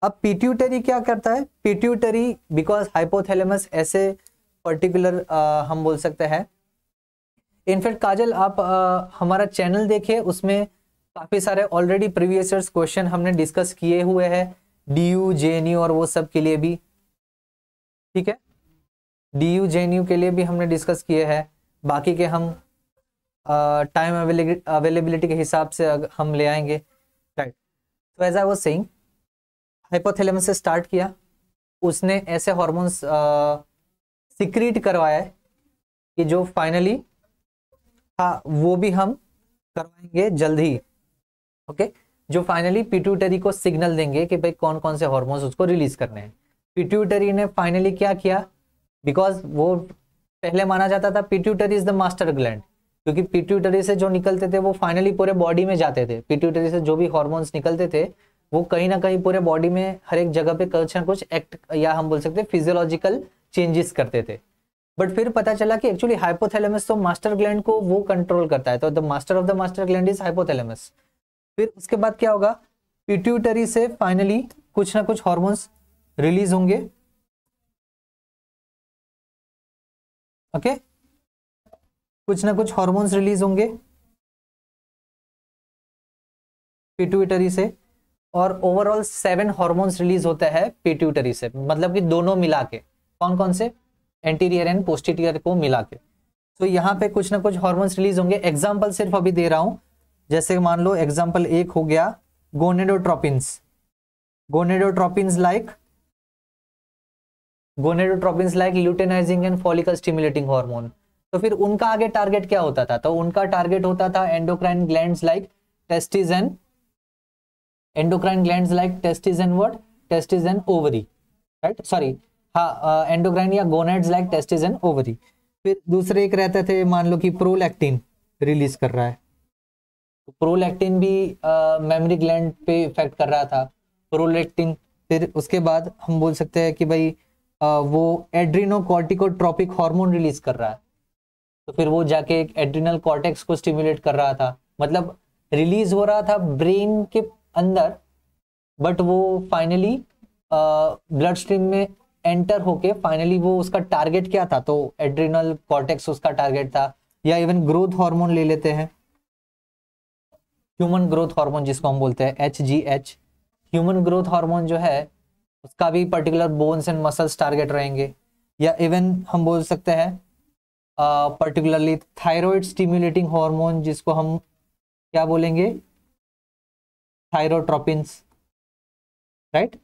अब पिट्यूटरी क्या करता है पिट्यूटरी बिकॉज हाइपोथैलेमस ऐसे पर्टिकुलर uh, हम बोल सकते हैं इनफैक्ट काजल आप आ, हमारा चैनल देखिए उसमें काफ़ी सारे ऑलरेडी प्रीवियस ईयर क्वेश्चन हमने डिस्कस किए हुए हैं D U J N U और वो सब के लिए भी ठीक है D U J N U के लिए भी हमने डिस्कस किए हैं बाकी के हम टाइम अवेलेबिलिटी के हिसाब से हम ले आएंगे राइट तो एज आई वो सेइंग हाइपोथैलेमस से स्टार्ट किया उसने ऐसे हॉर्मोन्स सिक्रीट करवाया कि जो फाइनली वो भी हम करवाएंगे जल्द ही ओके जो फाइनली पिट्यूटरी को सिग्नल देंगे कि भाई कौन कौन से हॉर्मोन्स उसको रिलीज करने हैं पिट्यूटरी ने फाइनली क्या किया बिकॉज वो पहले माना जाता था pituitary is the master gland क्योंकि पिट्यूटरी से जो निकलते थे वो फाइनली पूरे बॉडी में जाते थे पिट्यूटरी से जो भी हॉर्मोन्स निकलते थे वो कहीं ना कहीं पूरे बॉडी में हर एक जगह पे कुछ ना कुछ एक्ट या हम बोल सकते फिजियोलॉजिकल चेंजेस करते थे बट फिर पता चला कि एक्चुअली हाइपोथैलेमस तो मास्टर ग्लैंड को वो कंट्रोल करता है तो the master of the master gland is hypothalamus फिर उसके बाद क्या होगा पिट्यूटरी से फाइनली कुछ ना कुछ हॉर्मोन्स रिलीज होंगे ओके कुछ ना कुछ हॉर्मोन्स रिलीज होंगे पिट्यूटरी से और ओवरऑल सेवन हॉर्मोन्स रिलीज होता है पिट्यूटरी से मतलब कि दोनों मिला के कौन कौन से एंटीरियर एंड पोस्टीरियर को मिला के तो यहाँ पे कुछ ना कुछ हॉर्मोन्स रिलीज होंगे एग्जाम्पल सिर्फ अभी दे रहा हूँ जैसे मान लो एग्जाम्पल एक हो गया gonadotropins gonadotropins like gonadotropins like luteinizing and follicle stimulating hormone तो फिर उनका आगे टारगेट क्या होता था तो उनका टारगेट होता था endocrine gland like testis and endocrine glands like testes and what testes and ovary right sorry endocrine या gonads like testis and ovary फिर दूसरे एक रहते थे मान लो कि प्रोलैक्टिन रिलीज कर रहा है प्रोलैक्टिन तो भी मेमरी ग्लैंड पे इफेक्ट कर रहा था प्रोलैक्टिन फिर उसके बाद हम बोल सकते हैं कि भाई आ, वो एड्रीनो कॉर्टिकोट्रॉपिक हार्मोन रिलीज कर रहा है तो फिर वो जाके एक एड्रिनल कॉर्टेक्स को स्टिमुलेट कर रहा था मतलब रिलीज हो रहा था ब्रेन के अंदर बट वो फाइनली ब्लड स्ट्रीम में एंटर होके फाइनली वो उसका टारगेट क्या था तो एड्रीनल कॉर्टेक्स उसका टारगेट था या इवन ग्रोथ हार्मोन ले लेते हैं ह्यूमन ग्रोथ हार्मोन जिसको हम बोलते हैं H G H human growth hormone जो है उसका भी particular bones and muscles target रहेंगे या इवन हम बोल सकते हैं पर्टिकुलरली थायराइड स्टिम्युलेटिंग हार्मोन जिसको हम क्या बोलेंगे थायरोट्रोपिन्स राइट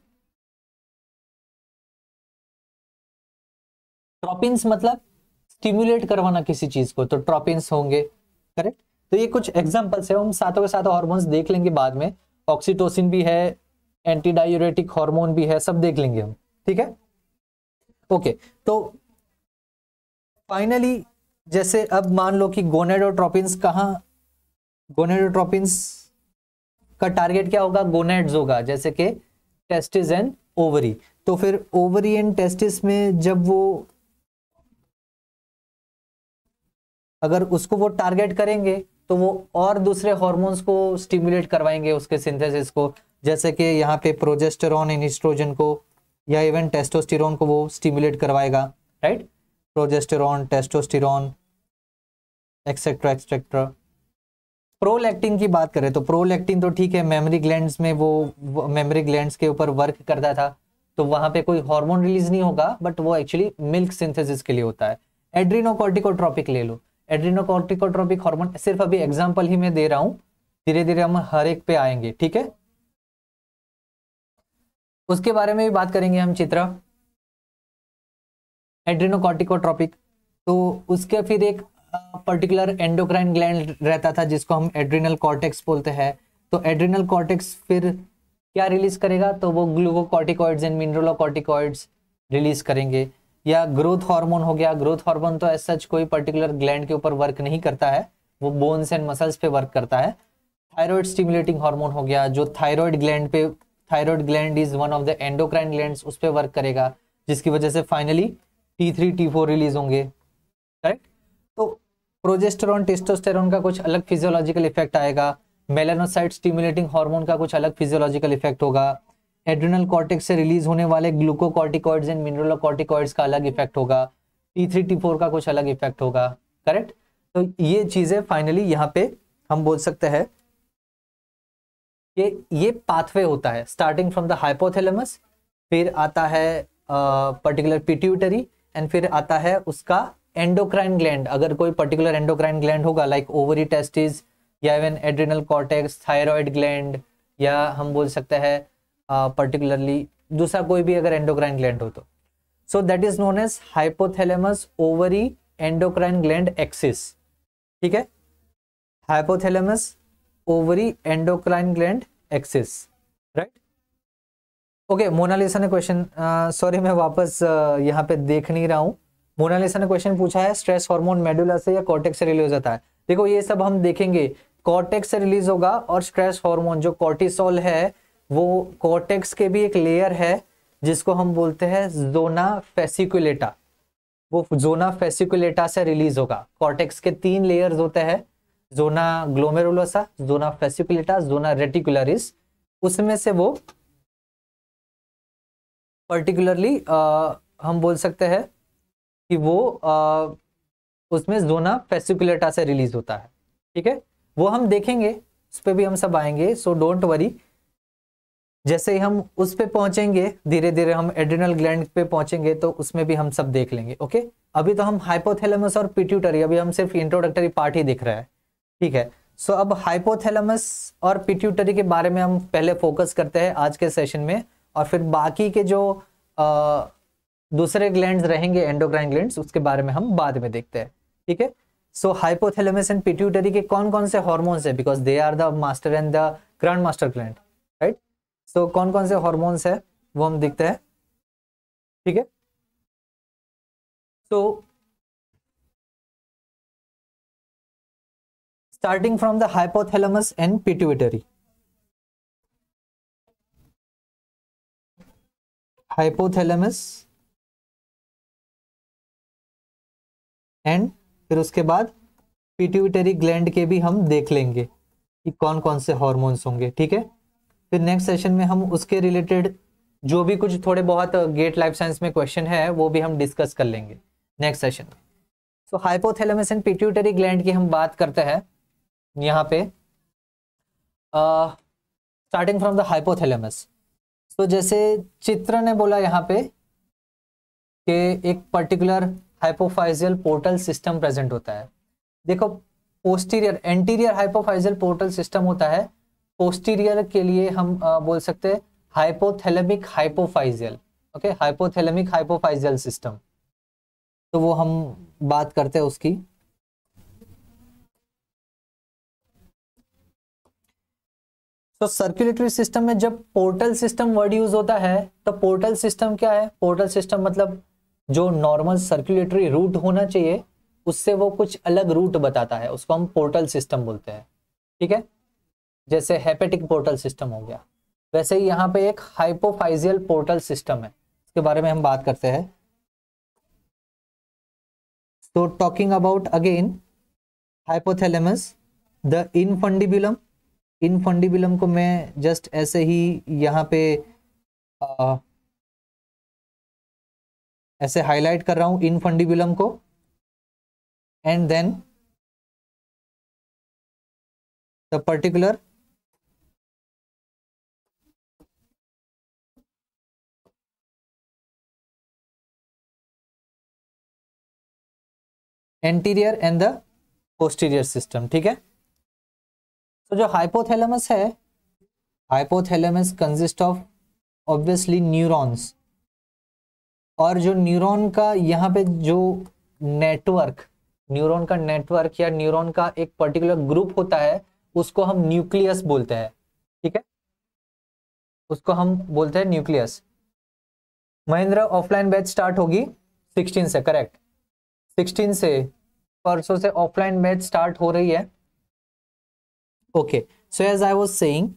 ट्रॉपिन्स मतलब स्टिम्युलेट करवाना किसी चीज को तो ट्रॉपिन्स होंगे करेक्ट तो ये कुछ एग्जाम्पल्स है हम सातों के साथ हॉर्मोन्स देख लेंगे बाद में ऑक्सीटोसिन भी है एंटी हार्मोन भी है सब देख लेंगे हम ठीक है ओके तो फाइनली जैसे अब मान लो कि गोनेडोट्रोपिन्स कहाँ गोनेडोट्रोपिन्स का टारगेट क्या होगा गोनेड्स होगा जैसे कि टेस्टिस एंड ओवरी तो फिर ओवरी एंड टेस्टिस में जब वो अगर उसको वो टारगेट करेंगे तो वो और दूसरे हॉर्मोन्स को स्टिमुलेट करवाएंगे उसके सिंथेसिस को जैसे कि यहाँ पे प्रोजेस्टेरॉन इन को या इवन टेस्टोस्टिरोन को वो स्टिमुलेट करवाएगा right progesterone testosterone etcetera etcetera prolactin की बात करें तो प्रोलेक्टिन तो ठीक है मेमोरी ग्लैंड्स में वो मेमोरी ग्लैंड्स के ऊपर वर्क करता था तो वहां पे कोई हार्मोन रिलीज नहीं होगा बट वो एक्चुअली मिल्क सिंथेसिस के लिए होता है एड्रीनोकॉर्टिकोट्रॉपिक ले लो एड्रीनोकॉर्टिकोट्रोपिक हार्मोन सिर्फ अभी एग्जाम्पल ही मैं दे रहा हूं धीरे धीरे हम हर एक पे आएंगे ठीक है उसके बारे में भी बात करेंगे हम चित्रा एड्रीनोकॉर्टिकोट्रॉपिक तो उसके फिर एक पर्टिकुलर एंडोक्राइन ग्लैंड रहता था जिसको हम एड्रीनल कॉर्टेक्स बोलते हैं तो एड्रीनल कॉर्टेक्स फिर क्या रिलीज करेगा तो वो ग्लूकोकॉर्टिकॉइड्स एंड मिनरलोकॉर्टिकॉइड्स रिलीज करेंगे या ग्रोथ हार्मोन हो गया ग्रोथ हार्मोन तो एज सच कोई पर्टिकुलर ग्लैंड के ऊपर वर्क नहीं करता है वो बोन्स एंड मसल्स पे वर्क करता है थायराइड स्टिमुलेटिंग हार्मोन हो गया जो थायराइड ग्लैंड पे thyroid gland is one of the endocrine gland उस पर वर्क करेगा जिसकी वजह से finally T three T four release होंगे राइट तो प्रोजेस्टेरॉन टेस्टोस्टेरॉन का कुछ अलग फिजियोलॉजिकल इफेक्ट आएगा मेलानोसाइट स्टिमुलेटिंग हार्मोन का कुछ अलग फिजियोलॉजिकल इफेक्ट होगा एड्रिनल कॉर्टिक्स से रिलीज होने वाले ग्लूकोकॉर्टिकॉइड्स एंड मिनरलोकॉर्टिकॉइड्स का अलग इफेक्ट होगा टी थ्री टी फोर का कुछ अलग इफेक्ट होगा करेक्ट तो ये चीजें फाइनली यहाँ पे हम बोल सकते हैं कि ये पाथवे होता है स्टार्टिंग फ्रॉम द हाइपोथैलेमस फिर आता है पर्टिकुलर पिट्यूटरी एंड फिर आता है उसका एंडोक्राइन ग्लैंड अगर कोई पर्टिकुलर एंडोक्राइन ग्लैंड होगा लाइक ओवरी टेस्टिस या even adrenal cortex thyroid gland या हम बोल सकते हैं पर्टिकुलरली दूसरा कोई भी अगर एंडोक्राइन ग्लैंड हो तो so that is known as hypothalamus ovary endocrine gland axis ठीक है hypothalamus ovary endocrine gland axis right okay Monalisa ने क्वेश्चन सॉरी मैं वापस uh, यहाँ पे देख नहीं रहा हूँ मोनालिसा ने क्वेश्चन पूछा है स्ट्रेस हार्मोन मेडुला से या कॉर्टेक्स से रिलीज होता है देखो ये सब हम देखेंगे कॉर्टेक्स से रिलीज होगा और स्ट्रेस हार्मोन जो कॉर्टिसोल है वो कॉर्टेक्स के भी एक लेयर है जिसको हम बोलते हैं जोना फेसिकुलेटा वो जोना फेसिकुलेटा से रिलीज होगा कॉर्टेक्स के तीन लेयर्स होते हैं zona glomerulosa zona fasciculata zona reticularis उसमें से वो पर्टिकुलरली हम बोल सकते हैं कि वो आ, उसमें जोना फेसिकुलेटा से रिलीज होता है ठीक है वो हम देखेंगे उस पर भी हम सब आएंगे सो डोंट वरी जैसे ही हम उस पे पहुंचेंगे धीरे धीरे हम एड्रिनल ग्लैंड पे पहुंचेंगे तो उसमें भी हम सब देख लेंगे ओके अभी तो हम हाइपोथैलेमस और पिट्यूटरी अभी हम सिर्फ इंट्रोडक्टरी पार्ट ही दिख रहा है ठीक है सो अब हाइपोथैलेमस और पिट्यूटरी के बारे में हम पहले फोकस करते हैं आज के सेशन में और फिर बाकी के जो आ, दूसरे ग्लैंड रहेंगे एंडोग्राइन ग्लैंड उसके बारे में हम बाद में देखते हैं ठीक है सो हाइपोथैलेमस एंड पिट्यूटरी के कौन कौन से हॉर्मोन्स है because they are the master and the grand master gland so so, कौन कौन से हॉर्मोन्स है वो हम देखते हैं ठीक है तो starting from the hypothalamus and pituitary hypothalamus and फिर उसके बाद पिट्यूटरी ग्लैंड के भी हम देख लेंगे कि कौन कौन से हॉर्मोन्स होंगे ठीक है फिर नेक्स्ट सेशन में हम उसके रिलेटेड जो भी कुछ थोड़े बहुत गेट लाइफ साइंस में क्वेश्चन है वो भी हम डिस्कस कर लेंगे नेक्स्ट सेशन में so hypothalamus and pituitary gland की हम बात करते हैं यहाँ पे स्टार्टिंग फ्रॉम द हाइपोथेलमस तो जैसे चित्र ने बोला यहाँ पे कि एक particular hypophyseal portal system present होता है देखो posterior anterior hypophyseal portal system होता है पोस्टीरियर के लिए हम आ, बोल सकते हैं hypothalamic hypophyseal okay hypothalamic hypophyseal system तो वो हम बात करते हैं उसकी तो सर्कुलेटरी सिस्टम में जब पोर्टल सिस्टम वर्ड यूज होता है तो पोर्टल सिस्टम क्या है पोर्टल सिस्टम मतलब जो नॉर्मल सर्कुलेटरी रूट होना चाहिए उससे वो कुछ अलग रूट बताता है उसको हम पोर्टल सिस्टम बोलते हैं ठीक है जैसे हेपेटिक पोर्टल सिस्टम हो गया वैसे ही यहाँ पे एक हाइपोफाइजियल पोर्टल सिस्टम है इसके बारे में हम बात करते हैं so talking about again hypothalamus the infundibulum infundibulum को मैं जस्ट ऐसे ही यहाँ पे आ, ऐसे हाईलाइट कर रहा हूँ इनफंडिबुलम को and then the particular anterior and the posterior system ठीक है तो जो हाइपोथैलेमस है hypothalamus consist of obviously neurons और जो न्यूरॉन का यहाँ पे जो नेटवर्क न्यूरॉन का नेटवर्क या न्यूरॉन का एक पर्टिकुलर ग्रुप होता है उसको हम न्यूक्लियस बोलते हैं ठीक है उसको हम बोलते हैं nucleus Mahendra offline batch start होगी 16 से करेक्ट सिक्सटीन से परसों से ऑफलाइन मैच स्टार्ट हो रही है okay so as I was saying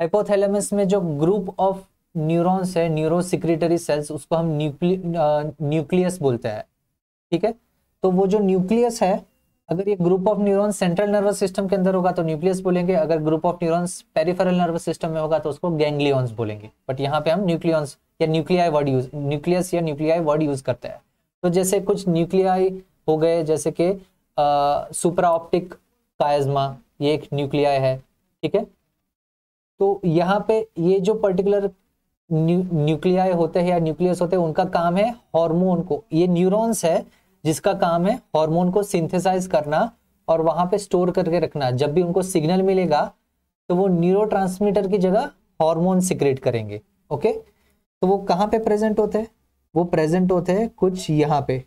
hypothalamus में जो ग्रुप ऑफ न्यूरॉन्स है न्यूरोसिक्रेटरी सेल्स उसको हम न्यूक्लियस बोलते हैं ठीक है तो वो जो न्यूक्लियस है अगर ये group of neurons central nervous system के अंदर होगा तो न्यूक्लियस बोलेंगे अगर group of neurons peripheral nervous system में होगा तो उसको गैंग्लियॉन्स बोलेंगे बट यहाँ पे हम न्यूक्लियॉन्स या न्यूक्लियाई वर्ड यूज न्यूक्लियस या न्यूक्लियाई वर्ड यूज करते हैं तो जैसे कुछ न्यूक्लियाई हो गए जैसे कि सुपरा ऑप्टिक काजमा ये एक न्यूक्लियाई है ठीक है तो यहाँ पे ये जो पर्टिकुलर न्यू न्यूक्लियाई होते हैं या न्यूक्लियस होते हैं उनका काम है हॉर्मोन को ये न्यूरॉन्स है जिसका काम है हार्मोन को सिंथेसाइज करना और वहां पे स्टोर करके रखना जब भी उनको सिग्नल मिलेगा तो वो न्यूरो की जगह हॉर्मोन सिक्रेट करेंगे ओके तो वो कहाँ पे प्रेजेंट होते हैं वो प्रेजेंट होते हैं कुछ यहाँ पे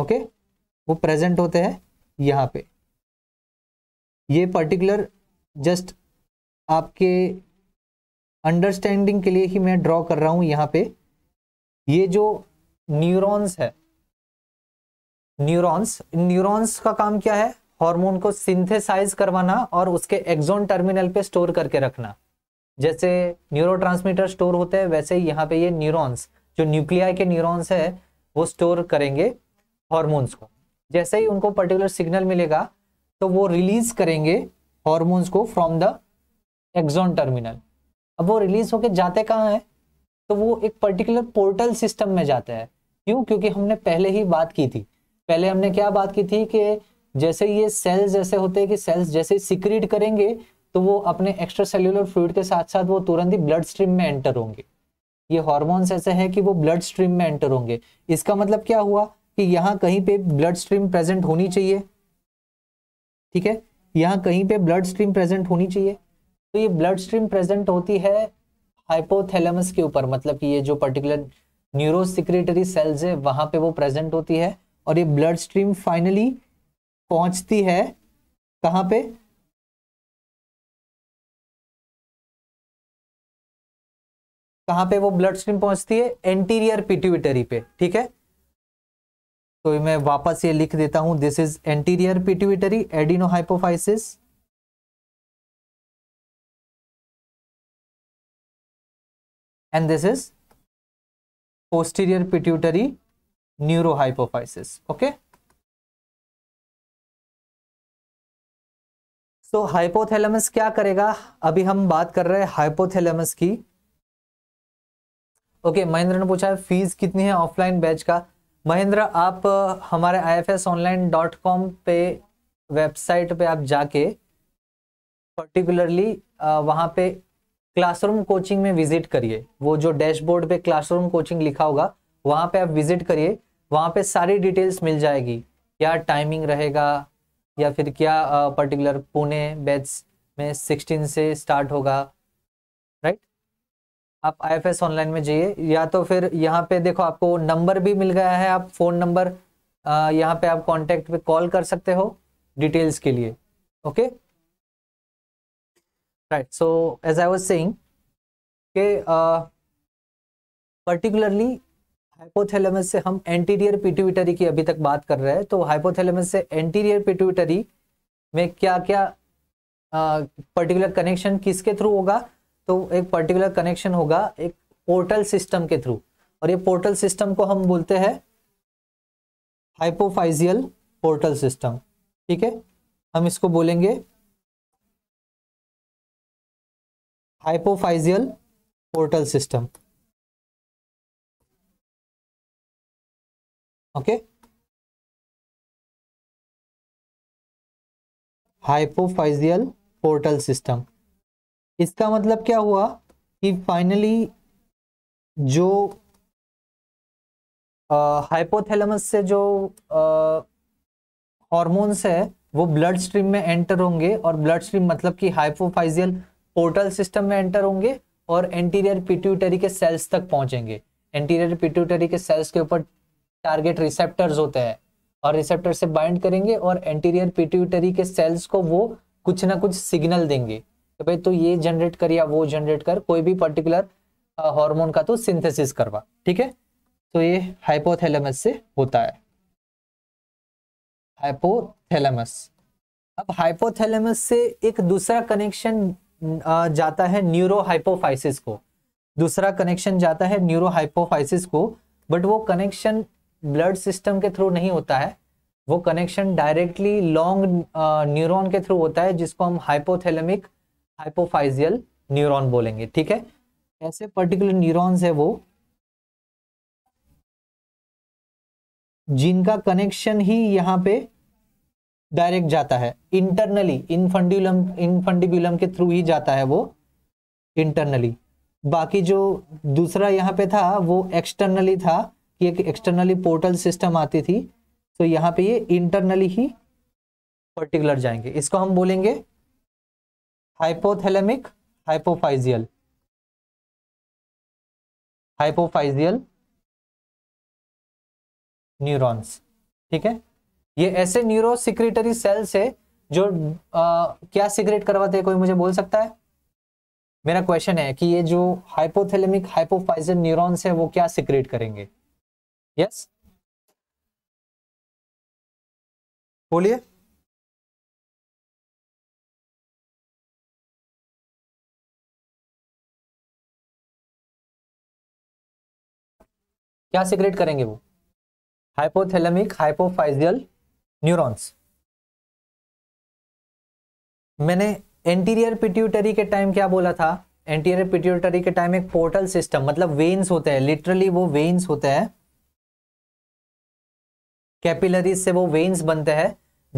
ओके वो प्रेजेंट होते हैं यहाँ पे ये पर्टिकुलर जस्ट आपके अंडरस्टैंडिंग के लिए ही मैं ड्रॉ कर रहा हूँ यहाँ पे ये जो न्यूरॉन्स है न्यूरॉन्स न्यूरॉन्स का काम क्या है हार्मोन को सिंथेसाइज करवाना और उसके एक्सोन टर्मिनल पे स्टोर करके रखना जैसे न्यूरोट्रांसमीटर स्टोर होते हैं वैसे ही यहाँ पे ये न्यूरॉन्स जो न्यूक्लिया के न्यूरॉन्स है वो स्टोर करेंगे हॉर्मोन्स को जैसे ही उनको पर्टिकुलर सिग्नल मिलेगा तो वो रिलीज करेंगे हॉर्मोन्स को फ्रॉम द एक्सोन टर्मिनल अब वो रिलीज होके जाते कहाँ हैं तो वो एक पर्टिकुलर पोर्टल सिस्टम में जाते हैं क्यों क्योंकि हमने पहले ही बात की थी पहले हमने क्या बात की थी कि जैसे ये सेल्स जैसे होते हैं कि सेल्स जैसे सिक्रीट करेंगे तो वो अपने एक्स्ट्रा सेल्यूलर फ्लूड के साथ साथ वो तुरंत ही ब्लड स्ट्रीम में एंटर होंगे ये हॉर्मोन्स ऐसे हैं कि वो ब्लड स्ट्रीम में एंटर होंगे इसका मतलब क्या हुआ कि यहाँ कहीं पे ब्लड स्ट्रीम प्रेजेंट होनी चाहिए ठीक है यहाँ कहीं पे ब्लड स्ट्रीम प्रेजेंट होनी चाहिए तो ये ब्लड स्ट्रीम प्रेजेंट होती है हाइपोथैलेमस के ऊपर मतलब कि ये जो पर्टिकुलर न्यूरो सिक्रेटरी सेल्स है वहां पे वो प्रेजेंट होती है और ये ब्लड स्ट्रीम फाइनली पहुंचती है कहां पे कहां पे वो ब्लड स्ट्रीम पहुंचती है एंटीरियर पिट्यूटरी पे ठीक है तो मैं वापस ये लिख देता हूं this is anterior pituitary adenohypophysis and this is posterior pituitary neurohypophysis okay तो हाइपोथैलेमस क्या करेगा अभी हम बात कर रहे हैं हाइपोथैलेमस की ओके okay, महेंद्र ने पूछा है फीस कितनी है ऑफलाइन बैच का महेंद्र आप हमारे I F S online dot com पे वेबसाइट पे आप जाके पर्टिकुलरली वहां पे क्लासरूम कोचिंग में विजिट करिए वो जो डैशबोर्ड पे क्लासरूम कोचिंग लिखा होगा वहां पे आप विजिट करिए वहां पे सारी डिटेल्स मिल जाएगी क्या टाइमिंग रहेगा या फिर क्या पर्टिकुलर पुणे बैच में सिक्सटीन से स्टार्ट होगा राइट आप आई ऑनलाइन में जाइए या तो फिर यहाँ पे देखो आपको नंबर भी मिल गया है आप फ़ोन नंबर यहाँ पे आप कॉन्टेक्ट पे कॉल कर सकते हो डिटेल्स के लिए okay okay? Right so as I was saying particularly uh, से हम एंटीरियर पिट्यूटरी की अभी तक बात कर रहे हैं तो हाइपोथैलेमस से एंटीरियर पिट्यूटरी में क्या क्या पर्टिकुलर कनेक्शन किसके थ्रू होगा तो एक पर्टिकुलर कनेक्शन होगा एक पोर्टल सिस्टम के थ्रू और ये पोर्टल सिस्टम को हम बोलते हैं हाइपोफाइजियल पोर्टल सिस्टम ठीक है हम इसको बोलेंगे hypophyseal portal system okay hypophyseal portal system इसका मतलब क्या हुआ कि फाइनली जो हाइपोथैलेमस से जो हॉर्मोन्स है वो ब्लड स्ट्रीम में एंटर होंगे और ब्लड स्ट्रीम मतलब कि हाइपोफाइजियल पोर्टल सिस्टम में एंटर होंगे और एंटीरियर पिट्यूटरी के सेल्स तक पहुंचेंगे एंटीरियर पिट्यूटरी के सेल्स के ऊपर टारगेट रिसेप्टर्स होते हैं और रिसेप्टर से बाइंड करेंगे और एंटीरियर पिट्यूटरी के सेल्स को वो कुछ ना कुछ सिग्नल देंगे कि भाई तो ये जनरेट कर या वो जनरेट कर कोई भी पर्टिकुलर हार्मोन का तो सिंथेसिस करवा ठीक है तो ये हाइपोथैलेमस से होता है हाइपोथैलेमस अब हाइपोथैलेमस से एक दूसरा कनेक्शन जाता है न्यूरोहाइपोफाइसिस को दूसरा कनेक्शन जाता है न्यूरोहाइपोफाइसिस को बट वो कनेक्शन ब्लड सिस्टम के थ्रू नहीं होता है वो कनेक्शन डायरेक्टली लॉन्ग न्यूरॉन के थ्रू होता है जिसको हम हाइपोथेलमिक हाइपोफाइजियल न्यूरॉन बोलेंगे ठीक है ऐसे पर्टिकुलर न्यूरॉन्स है वो जिनका कनेक्शन ही यहाँ पे डायरेक्ट जाता है इंटरनली इनफंडिबुलम इनफंडिबुलम के थ्रू ही जाता है वो इंटरनली बाकी जो दूसरा यहाँ पे था वो एक्सटर्नली था कि एक एक्सटर्नली पोर्टल सिस्टम आती थी तो यहाँ पे ये इंटरनली ही पर्टिकुलर जाएंगे इसको हम बोलेंगे हाइपोथैलेमिक हाइपोफाइजियल हाइपोफाइजियल न्यूरॉन्स ठीक है ये ऐसे न्यूरो सिक्रेटरी सेल्स है जो आ, क्या सिक्रेट करवाते हैं कोई मुझे बोल सकता है मेरा क्वेश्चन है कि ये जो हाइपोथेलेमिक हाइपोफाइजन न्यूरॉन्स है वो क्या सिक्रेट करेंगे यस बोलिए क्या सिक्रेट करेंगे वो हाइपोथेलेमिक हाइपोफाइजियल न्यूरॉन्स मैंने एंटीरियर पिट्यूटरी के टाइम क्या बोला था एंटीरियर पिट्यूटरी के टाइम एक पोर्टल सिस्टम मतलब वेन्स होते हैं लिटरली वो वेन्स होते हैं कैपिलरीज से वो वेन्स बनते हैं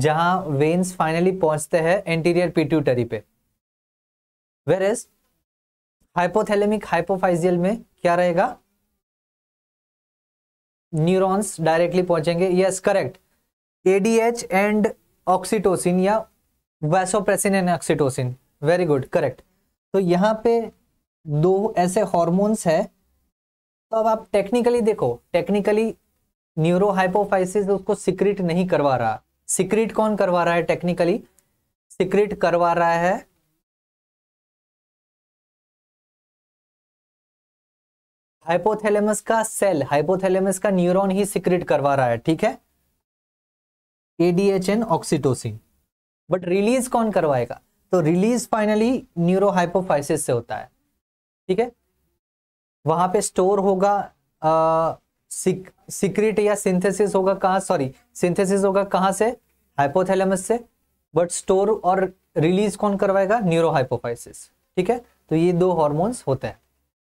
जहां वेन्स फाइनली पहुंचते हैं एंटीरियर पिट्यूटरी पे वेर इज हाइपोथेलेमिक हाइपोफाइजियल में क्या रहेगा न्यूरॉन्स डायरेक्टली पहुंचेंगे yes correct ADH and oxytocin या vasopressin and oxytocin very good correct तो यहाँ पे दो ऐसे हॉर्मोन्स है तो अब आप टेक्निकली देखो टेक्निकली न्यूरोहाइपोफाइसिस उसको सिक्रिट नहीं करवा रहा सिक्रिट कौन करवा रहा है टेक्निकली सिक्रिट करवा रहा है हाइपोथैलेमस का सेल हाइपोथैलेमस का न्यूरॉन ही सिक्रिट करवा रहा है ठीक है एडीएचएन ऑक्सीटोसिन बट रिलीज कौन करवाएगा तो रिलीज फाइनली न्यूरोहाइपोफाइसिस से होता है ठीक है वहां पे स्टोर होगा आ, सिक, या सिंथेसिस होगा कहा सॉरी सिंथेसिस होगा कहां से हाइपोथैलेमस से बट स्टोर और रिलीज कौन करवाएगा न्यूरोहाइपोफाइसिस ठीक है तो ये दो हॉर्मोन्स होते हैं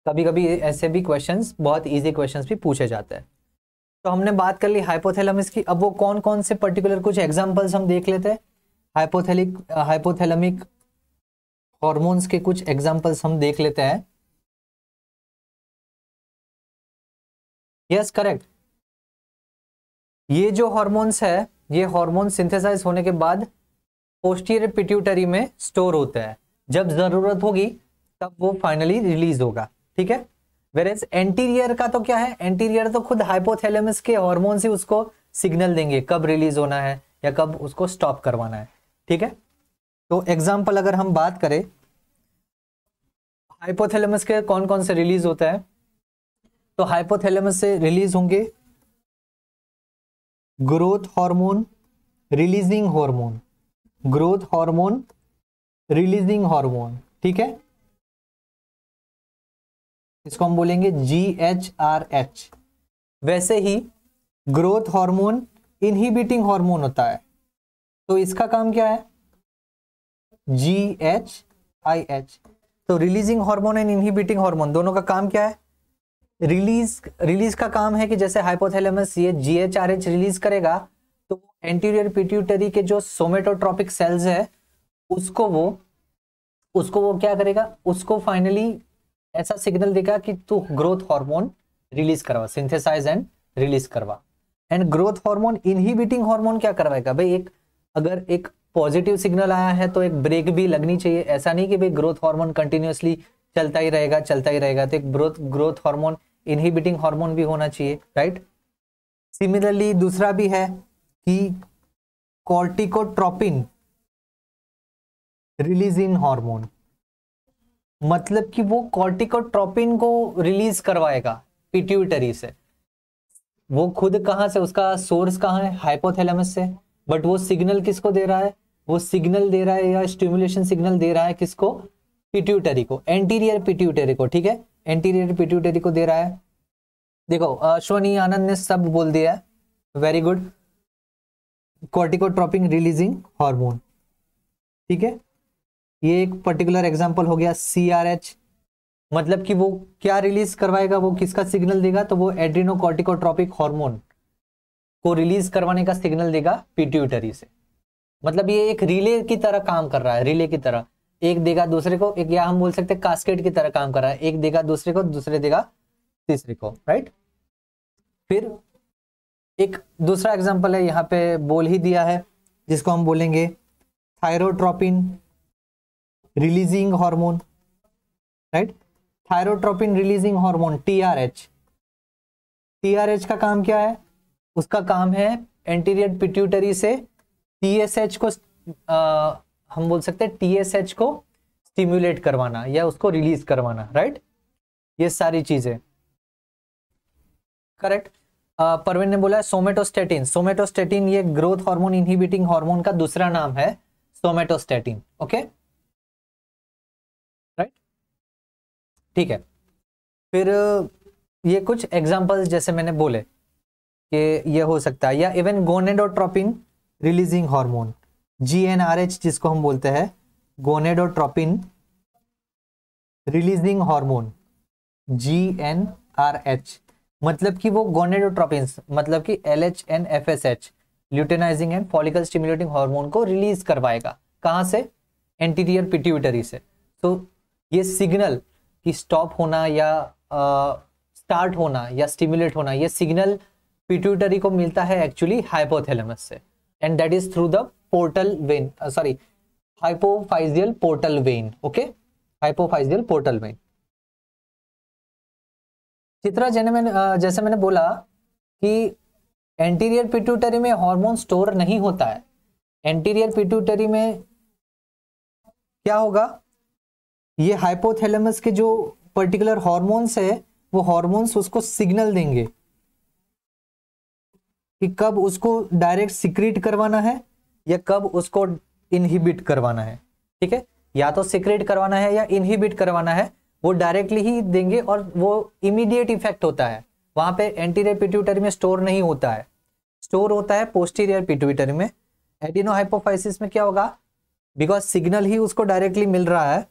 कभी कभी ऐसे भी क्वेश्चंस बहुत इजी क्वेश्चंस भी पूछे जाते हैं तो हमने बात कर ली हाइपोथैलेमस की अब वो कौन कौन से पर्टिकुलर कुछ एग्जांपल्स हम देख लेते हैं हाइपोथैलिक हाइपोथैलेमिक हॉर्मोन्स के कुछ एग्जांपल्स हम देख लेते हैं यस करेक्ट ये जो हॉर्मोन्स है ये हॉर्मोन सिंथेसाइज होने के बाद पोस्टीरियर पिट्यूटरी में स्टोर होता है जब ज़रूरत होगी तब वो फाइनली रिलीज होगा ठीक है वेरेज एंटीरियर का तो क्या है एंटीरियर तो खुद हाइपोथैलेमस के हॉर्मोन से उसको सिग्नल देंगे कब रिलीज होना है या कब उसको स्टॉप करवाना है ठीक है तो एग्जाम्पल अगर हम बात करें हाइपोथैलेमस के कौन कौन से रिलीज होता है तो हाइपोथैलेमस से रिलीज होंगे growth hormone releasing hormone growth hormone releasing hormone ठीक है इसको हम बोलेंगे जी एच आर एच वैसे ही ग्रोथ हार्मोन इनहिबिटिंग हार्मोन होता है तो इसका काम क्या है जी एच आई एच तो releasing hormone and inhibiting hormone दोनों का काम क्या है रिलीज रिलीज का काम है कि जैसे हाइपोथैलेमस ये G H R H release करेगा तो एंटीरियर पिट्यूटरी के जो सोमेटोट्रॉपिक सेल्स है उसको वो उसको वो क्या करेगा उसको फाइनली ऐसा सिग्नल देगा कि तू ग्रोथ हार्मोन रिलीज करवा सिंथेसाइज एंड रिलीज करवा and growth hormone inhibiting hormone क्या करवाएगा भाई एक अगर एक पॉजिटिव सिग्नल आया है तो एक ब्रेक भी लगनी चाहिए ऐसा नहीं कि भाई ग्रोथ हार्मोन कंटिन्यूसली चलता ही रहेगा चलता ही रहेगा तो एक growth growth hormone inhibiting hormone भी होना चाहिए राइट सिमिलरली दूसरा भी है कि कॉर्टिकोट्रोपिन रिलीज इन हार्मोन मतलब कि वो कॉर्टिकोट्रोपिन को रिलीज करवाएगा पिट्यूटरी से वो खुद कहाँ से उसका सोर्स कहाँ है हाइपोथैलेमस से बट वो सिग्नल किसको दे रहा है वो सिग्नल दे रहा है या स्टिमुलेशन सिग्नल दे रहा है किसको पिट्यूटरी को एंटीरियर पिट्यूटरी को ठीक है एंटीरियर पिट्यूटरी को दे रहा है देखो अश्वनी आनंद ने सब बोल दिया very good corticotropin releasing hormone ठीक है ये एक पर्टिकुलर एग्जाम्पल हो गया सी आर एच मतलब कि वो क्या रिलीज करवाएगा वो किसका सिग्नल देगा तो वो एड्रीनोकॉर्टिकोट्रॉपिक हार्मोन को रिलीज करवाने का सिग्नल देगा पिट्यूटरी से मतलब ये एक रिले की तरह काम कर रहा है रिले की तरह एक देगा दूसरे को एक या हम बोल सकते हैं कास्केट की तरह काम कर रहा है एक देगा दूसरे को दूसरे देगा तीसरे को राइट फिर एक दूसरा एग्जाम्पल है यहाँ पे बोल ही दिया है जिसको हम बोलेंगे thyrotropin releasing hormone right thyrotropin releasing hormone TRH TRH का काम क्या है उसका काम है एंटीरियर पिट्यूटरी से टीएसएच को आ, हम बोल सकते हैं टीएसएच को स्टिम्युलेट करवाना या उसको रिलीज करवाना राइट ये सारी चीजें करेक्ट परवीन ने बोला है सोमेटोस्टेटिन सोमेटोस्टेटिन ये ग्रोथ हार्मोन इनहिबिटिंग हार्मोन का दूसरा नाम है सोमेटोस्टेटिन ओके okay? ठीक है फिर ये कुछ एग्जाम्पल्स जैसे मैंने बोले कि ये हो सकता है या even gonadotropin releasing hormone G N R H जिसको हम बोलते हैं gonadotropin releasing hormone G N R H मतलब कि वो गोनेडोट्रोपिन मतलब कि L H N F S H luteinizing and follicle stimulating hormone को रिलीज करवाएगा कहाँ से एंटीरियर पिट्यूटरी से तो ये सिग्नल कि स्टॉप होना या स्टार्ट uh, होना या स्टिमुलेट होना ये सिग्नल पिट्यूटरी को मिलता है एक्चुअली हाइपोथैलेमस से and that is through the portal vein sorry hypophyseal portal vein okay hypophyseal portal vein Chitra जैसे मैंने जैसे मैंने बोला कि एंटीरियर पिट्यूटरी में हार्मोन स्टोर नहीं होता है एंटीरियर पिट्यूटरी में क्या होगा ये हाइपोथैलेमस के जो पर्टिकुलर हॉर्मोन्स है वो हॉर्मोन्स उसको सिग्नल देंगे कि कब उसको डायरेक्ट सिक्रेट करवाना है या कब उसको इनहिबिट करवाना है ठीक है या तो सिक्रेट करवाना है या इनहिबिट करवाना है वो डायरेक्टली ही देंगे और वो इमीडिएट इफेक्ट होता है वहां पे एंटीरियर पिट्यूटरी में स्टोर नहीं होता है स्टोर होता है पोस्टीरियर पिट्यूटरी में एडिनो हाइपोफाइसिस में क्या होगा बिकॉज सिग्नल ही उसको डायरेक्टली मिल रहा है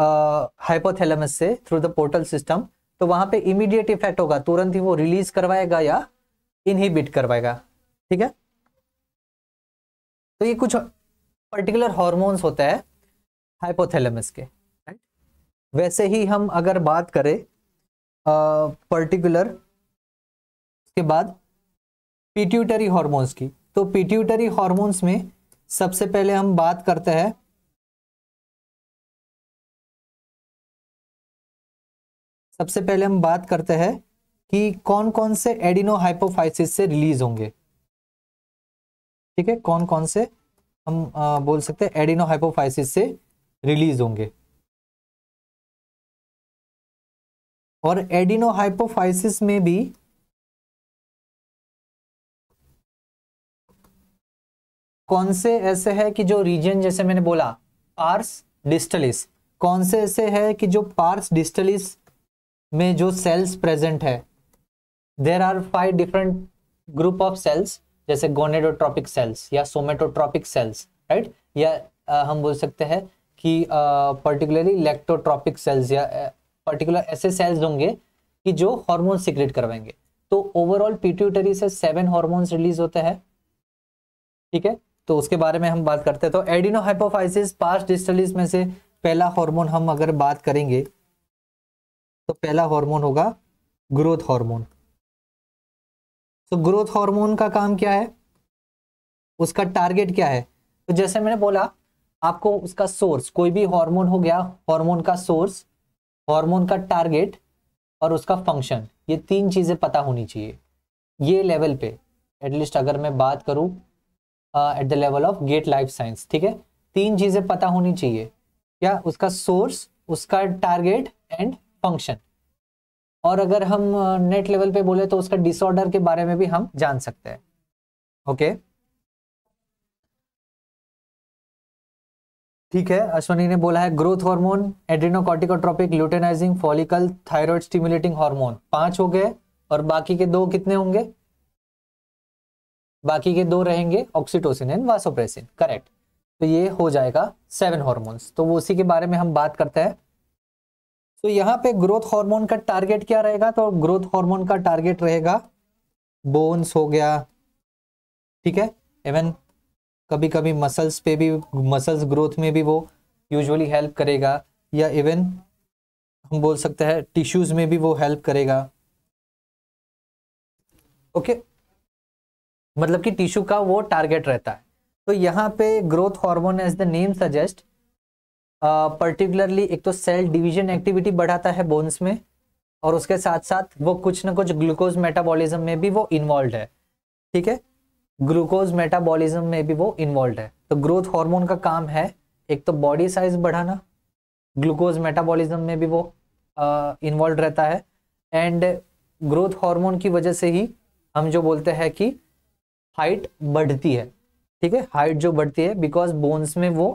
हाइपोथैलेमस से थ्रू द पोर्टल सिस्टम तो वहां पे इमीडिएट इफेक्ट होगा तुरंत ही वो रिलीज करवाएगा या इनहिबिट करवाएगा ठीक है तो ये कुछ पर्टिकुलर हॉर्मोन्स होता है हाइपोथैलेमस के राइट वैसे ही हम अगर बात करें पर्टिकुलर उसके बाद पिट्यूटरी हॉर्मोन्स की तो पिट्यूटरी हॉर्मोन्स में सबसे पहले हम बात करते हैं सबसे पहले हम बात करते हैं कि कौन कौन से एडिनो हाइपोफाइसिस से रिलीज होंगे ठीक है कौन कौन से हम आ, बोल सकते हैं एडिनो हाइपोफाइसिस से रिलीज होंगे और एडिनो हाइपोफाइसिस में भी कौन से ऐसे है कि जो रीजन जैसे मैंने बोला पार्स डिस्टलिस कौन से ऐसे है कि जो पार्स डिस्टलिस में जो सेल्स प्रेजेंट है there are five different group of cells जैसे गोनेडोट्रॉपिक सेल्स या सोमेटोट्रॉपिक सेल्स राइट या आ, हम बोल सकते हैं कि पर्टिकुलरली इलेक्ट्रोट्रॉपिक सेल्स या पर्टिकुलर ऐसे सेल्स होंगे कि जो हार्मोन सिक्रेट करवाएंगे तो ओवरऑल पिट्यूटरी से सेवन हार्मोन्स रिलीज होते हैं ठीक है तो उसके बारे में हम बात करते हैं तो एडिनो हाइपोफाइसिस पास डिस्टलिस में से पहला हार्मोन हम अगर बात करेंगे तो पहला हार्मोन होगा ग्रोथ हार्मोन तो ग्रोथ हार्मोन का काम क्या है उसका टारगेट क्या है तो जैसे मैंने बोला आपको उसका सोर्स कोई भी हार्मोन हो गया हार्मोन का सोर्स हार्मोन का टारगेट और उसका फंक्शन ये तीन चीज़ें पता होनी चाहिए ये लेवल पे एटलीस्ट अगर मैं बात करूं at the level of GATE life science ठीक है तीन चीज़ें पता होनी चाहिए क्या उसका सोर्स उसका टारगेट एंड फंक्शन और अगर हम नेट लेवल पे बोले तो उसका डिसऑर्डर के बारे में भी हम जान सकते हैं ओके ठीक है अश्वनी ने बोला है growth hormone adrenocorticotropic luteinizing follicle thyroid stimulating hormone पांच हो गए और बाकी के दो कितने होंगे बाकी के दो रहेंगे ऑक्सीटोसिन एंड वासोप्रेसिन करेक्ट तो ये हो जाएगा सेवन हॉर्मोन्स तो वो उसी के बारे में हम बात करते हैं तो यहाँ पे ग्रोथ हार्मोन का टारगेट क्या रहेगा तो ग्रोथ हार्मोन का टारगेट रहेगा बोन्स हो गया ठीक है इवन कभी कभी मसल्स पे भी मसल्स ग्रोथ में भी वो यूजुअली हेल्प करेगा या इवन हम बोल सकते हैं टिश्यूज में भी वो हेल्प करेगा ओके okay? मतलब कि टिश्यू का वो टारगेट रहता है तो यहाँ पे growth hormone as the name suggest particularly uh, एक तो सेल डिवीजन एक्टिविटी बढ़ाता है बोन्स में और उसके साथ साथ वो कुछ ना कुछ ग्लूकोज मेटाबॉलिज्म में भी वो इन्वॉल्व है ठीक है ग्लूकोज मेटाबॉलिज्म में भी वो इन्वॉल्व है तो ग्रोथ हार्मोन का काम है एक तो बॉडी साइज बढ़ाना ग्लूकोज मेटाबॉलिज्म में भी वो इन्वॉल्व uh, रहता है एंड ग्रोथ हार्मोन की वजह से ही हम जो बोलते हैं कि हाइट बढ़ती है ठीक है हाइट जो बढ़ती है बिकॉज बोन्स में वो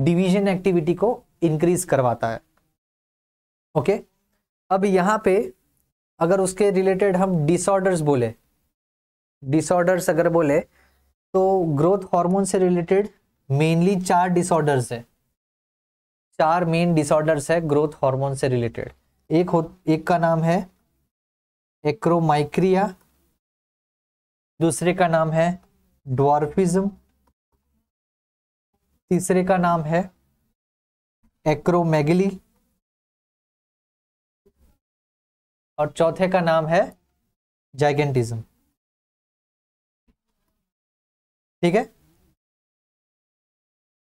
डिवीजन एक्टिविटी को इंक्रीज करवाता है ओके okay? अब यहां पे अगर उसके रिलेटेड हम डिसऑर्डर्स बोले डिसऑर्डर्स अगर बोले तो ग्रोथ हार्मोन से रिलेटेड मेनली चार डिसऑर्डर्स है चार मेन डिसऑर्डर्स है ग्रोथ हार्मोन से रिलेटेड एक हो एक का नाम है एक्रोमाइक्रिया दूसरे का नाम है ड्वार्फिज्म तीसरे का नाम है एक्रोमेगली और चौथे का नाम है जाइगेंटिज्म ठीक है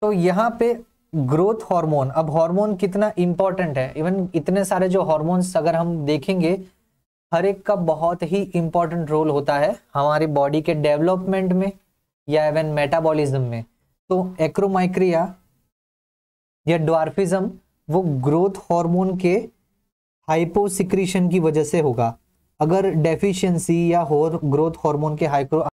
तो यहां पे ग्रोथ हार्मोन अब हार्मोन कितना इंपॉर्टेंट है इवन इतने सारे जो हार्मोन्स अगर हम देखेंगे हर एक का बहुत ही इंपॉर्टेंट रोल होता है हमारी बॉडी के डेवलपमेंट में या इवन मेटाबॉलिज्म में तो एक्रोमाइक्रिया या ड्वार्फिज्म वो ग्रोथ हार्मोन के हाइपोसिक्रीशन की वजह से होगा अगर डेफिशिएंसी या ग्रोथ हार्मोन के हाइपो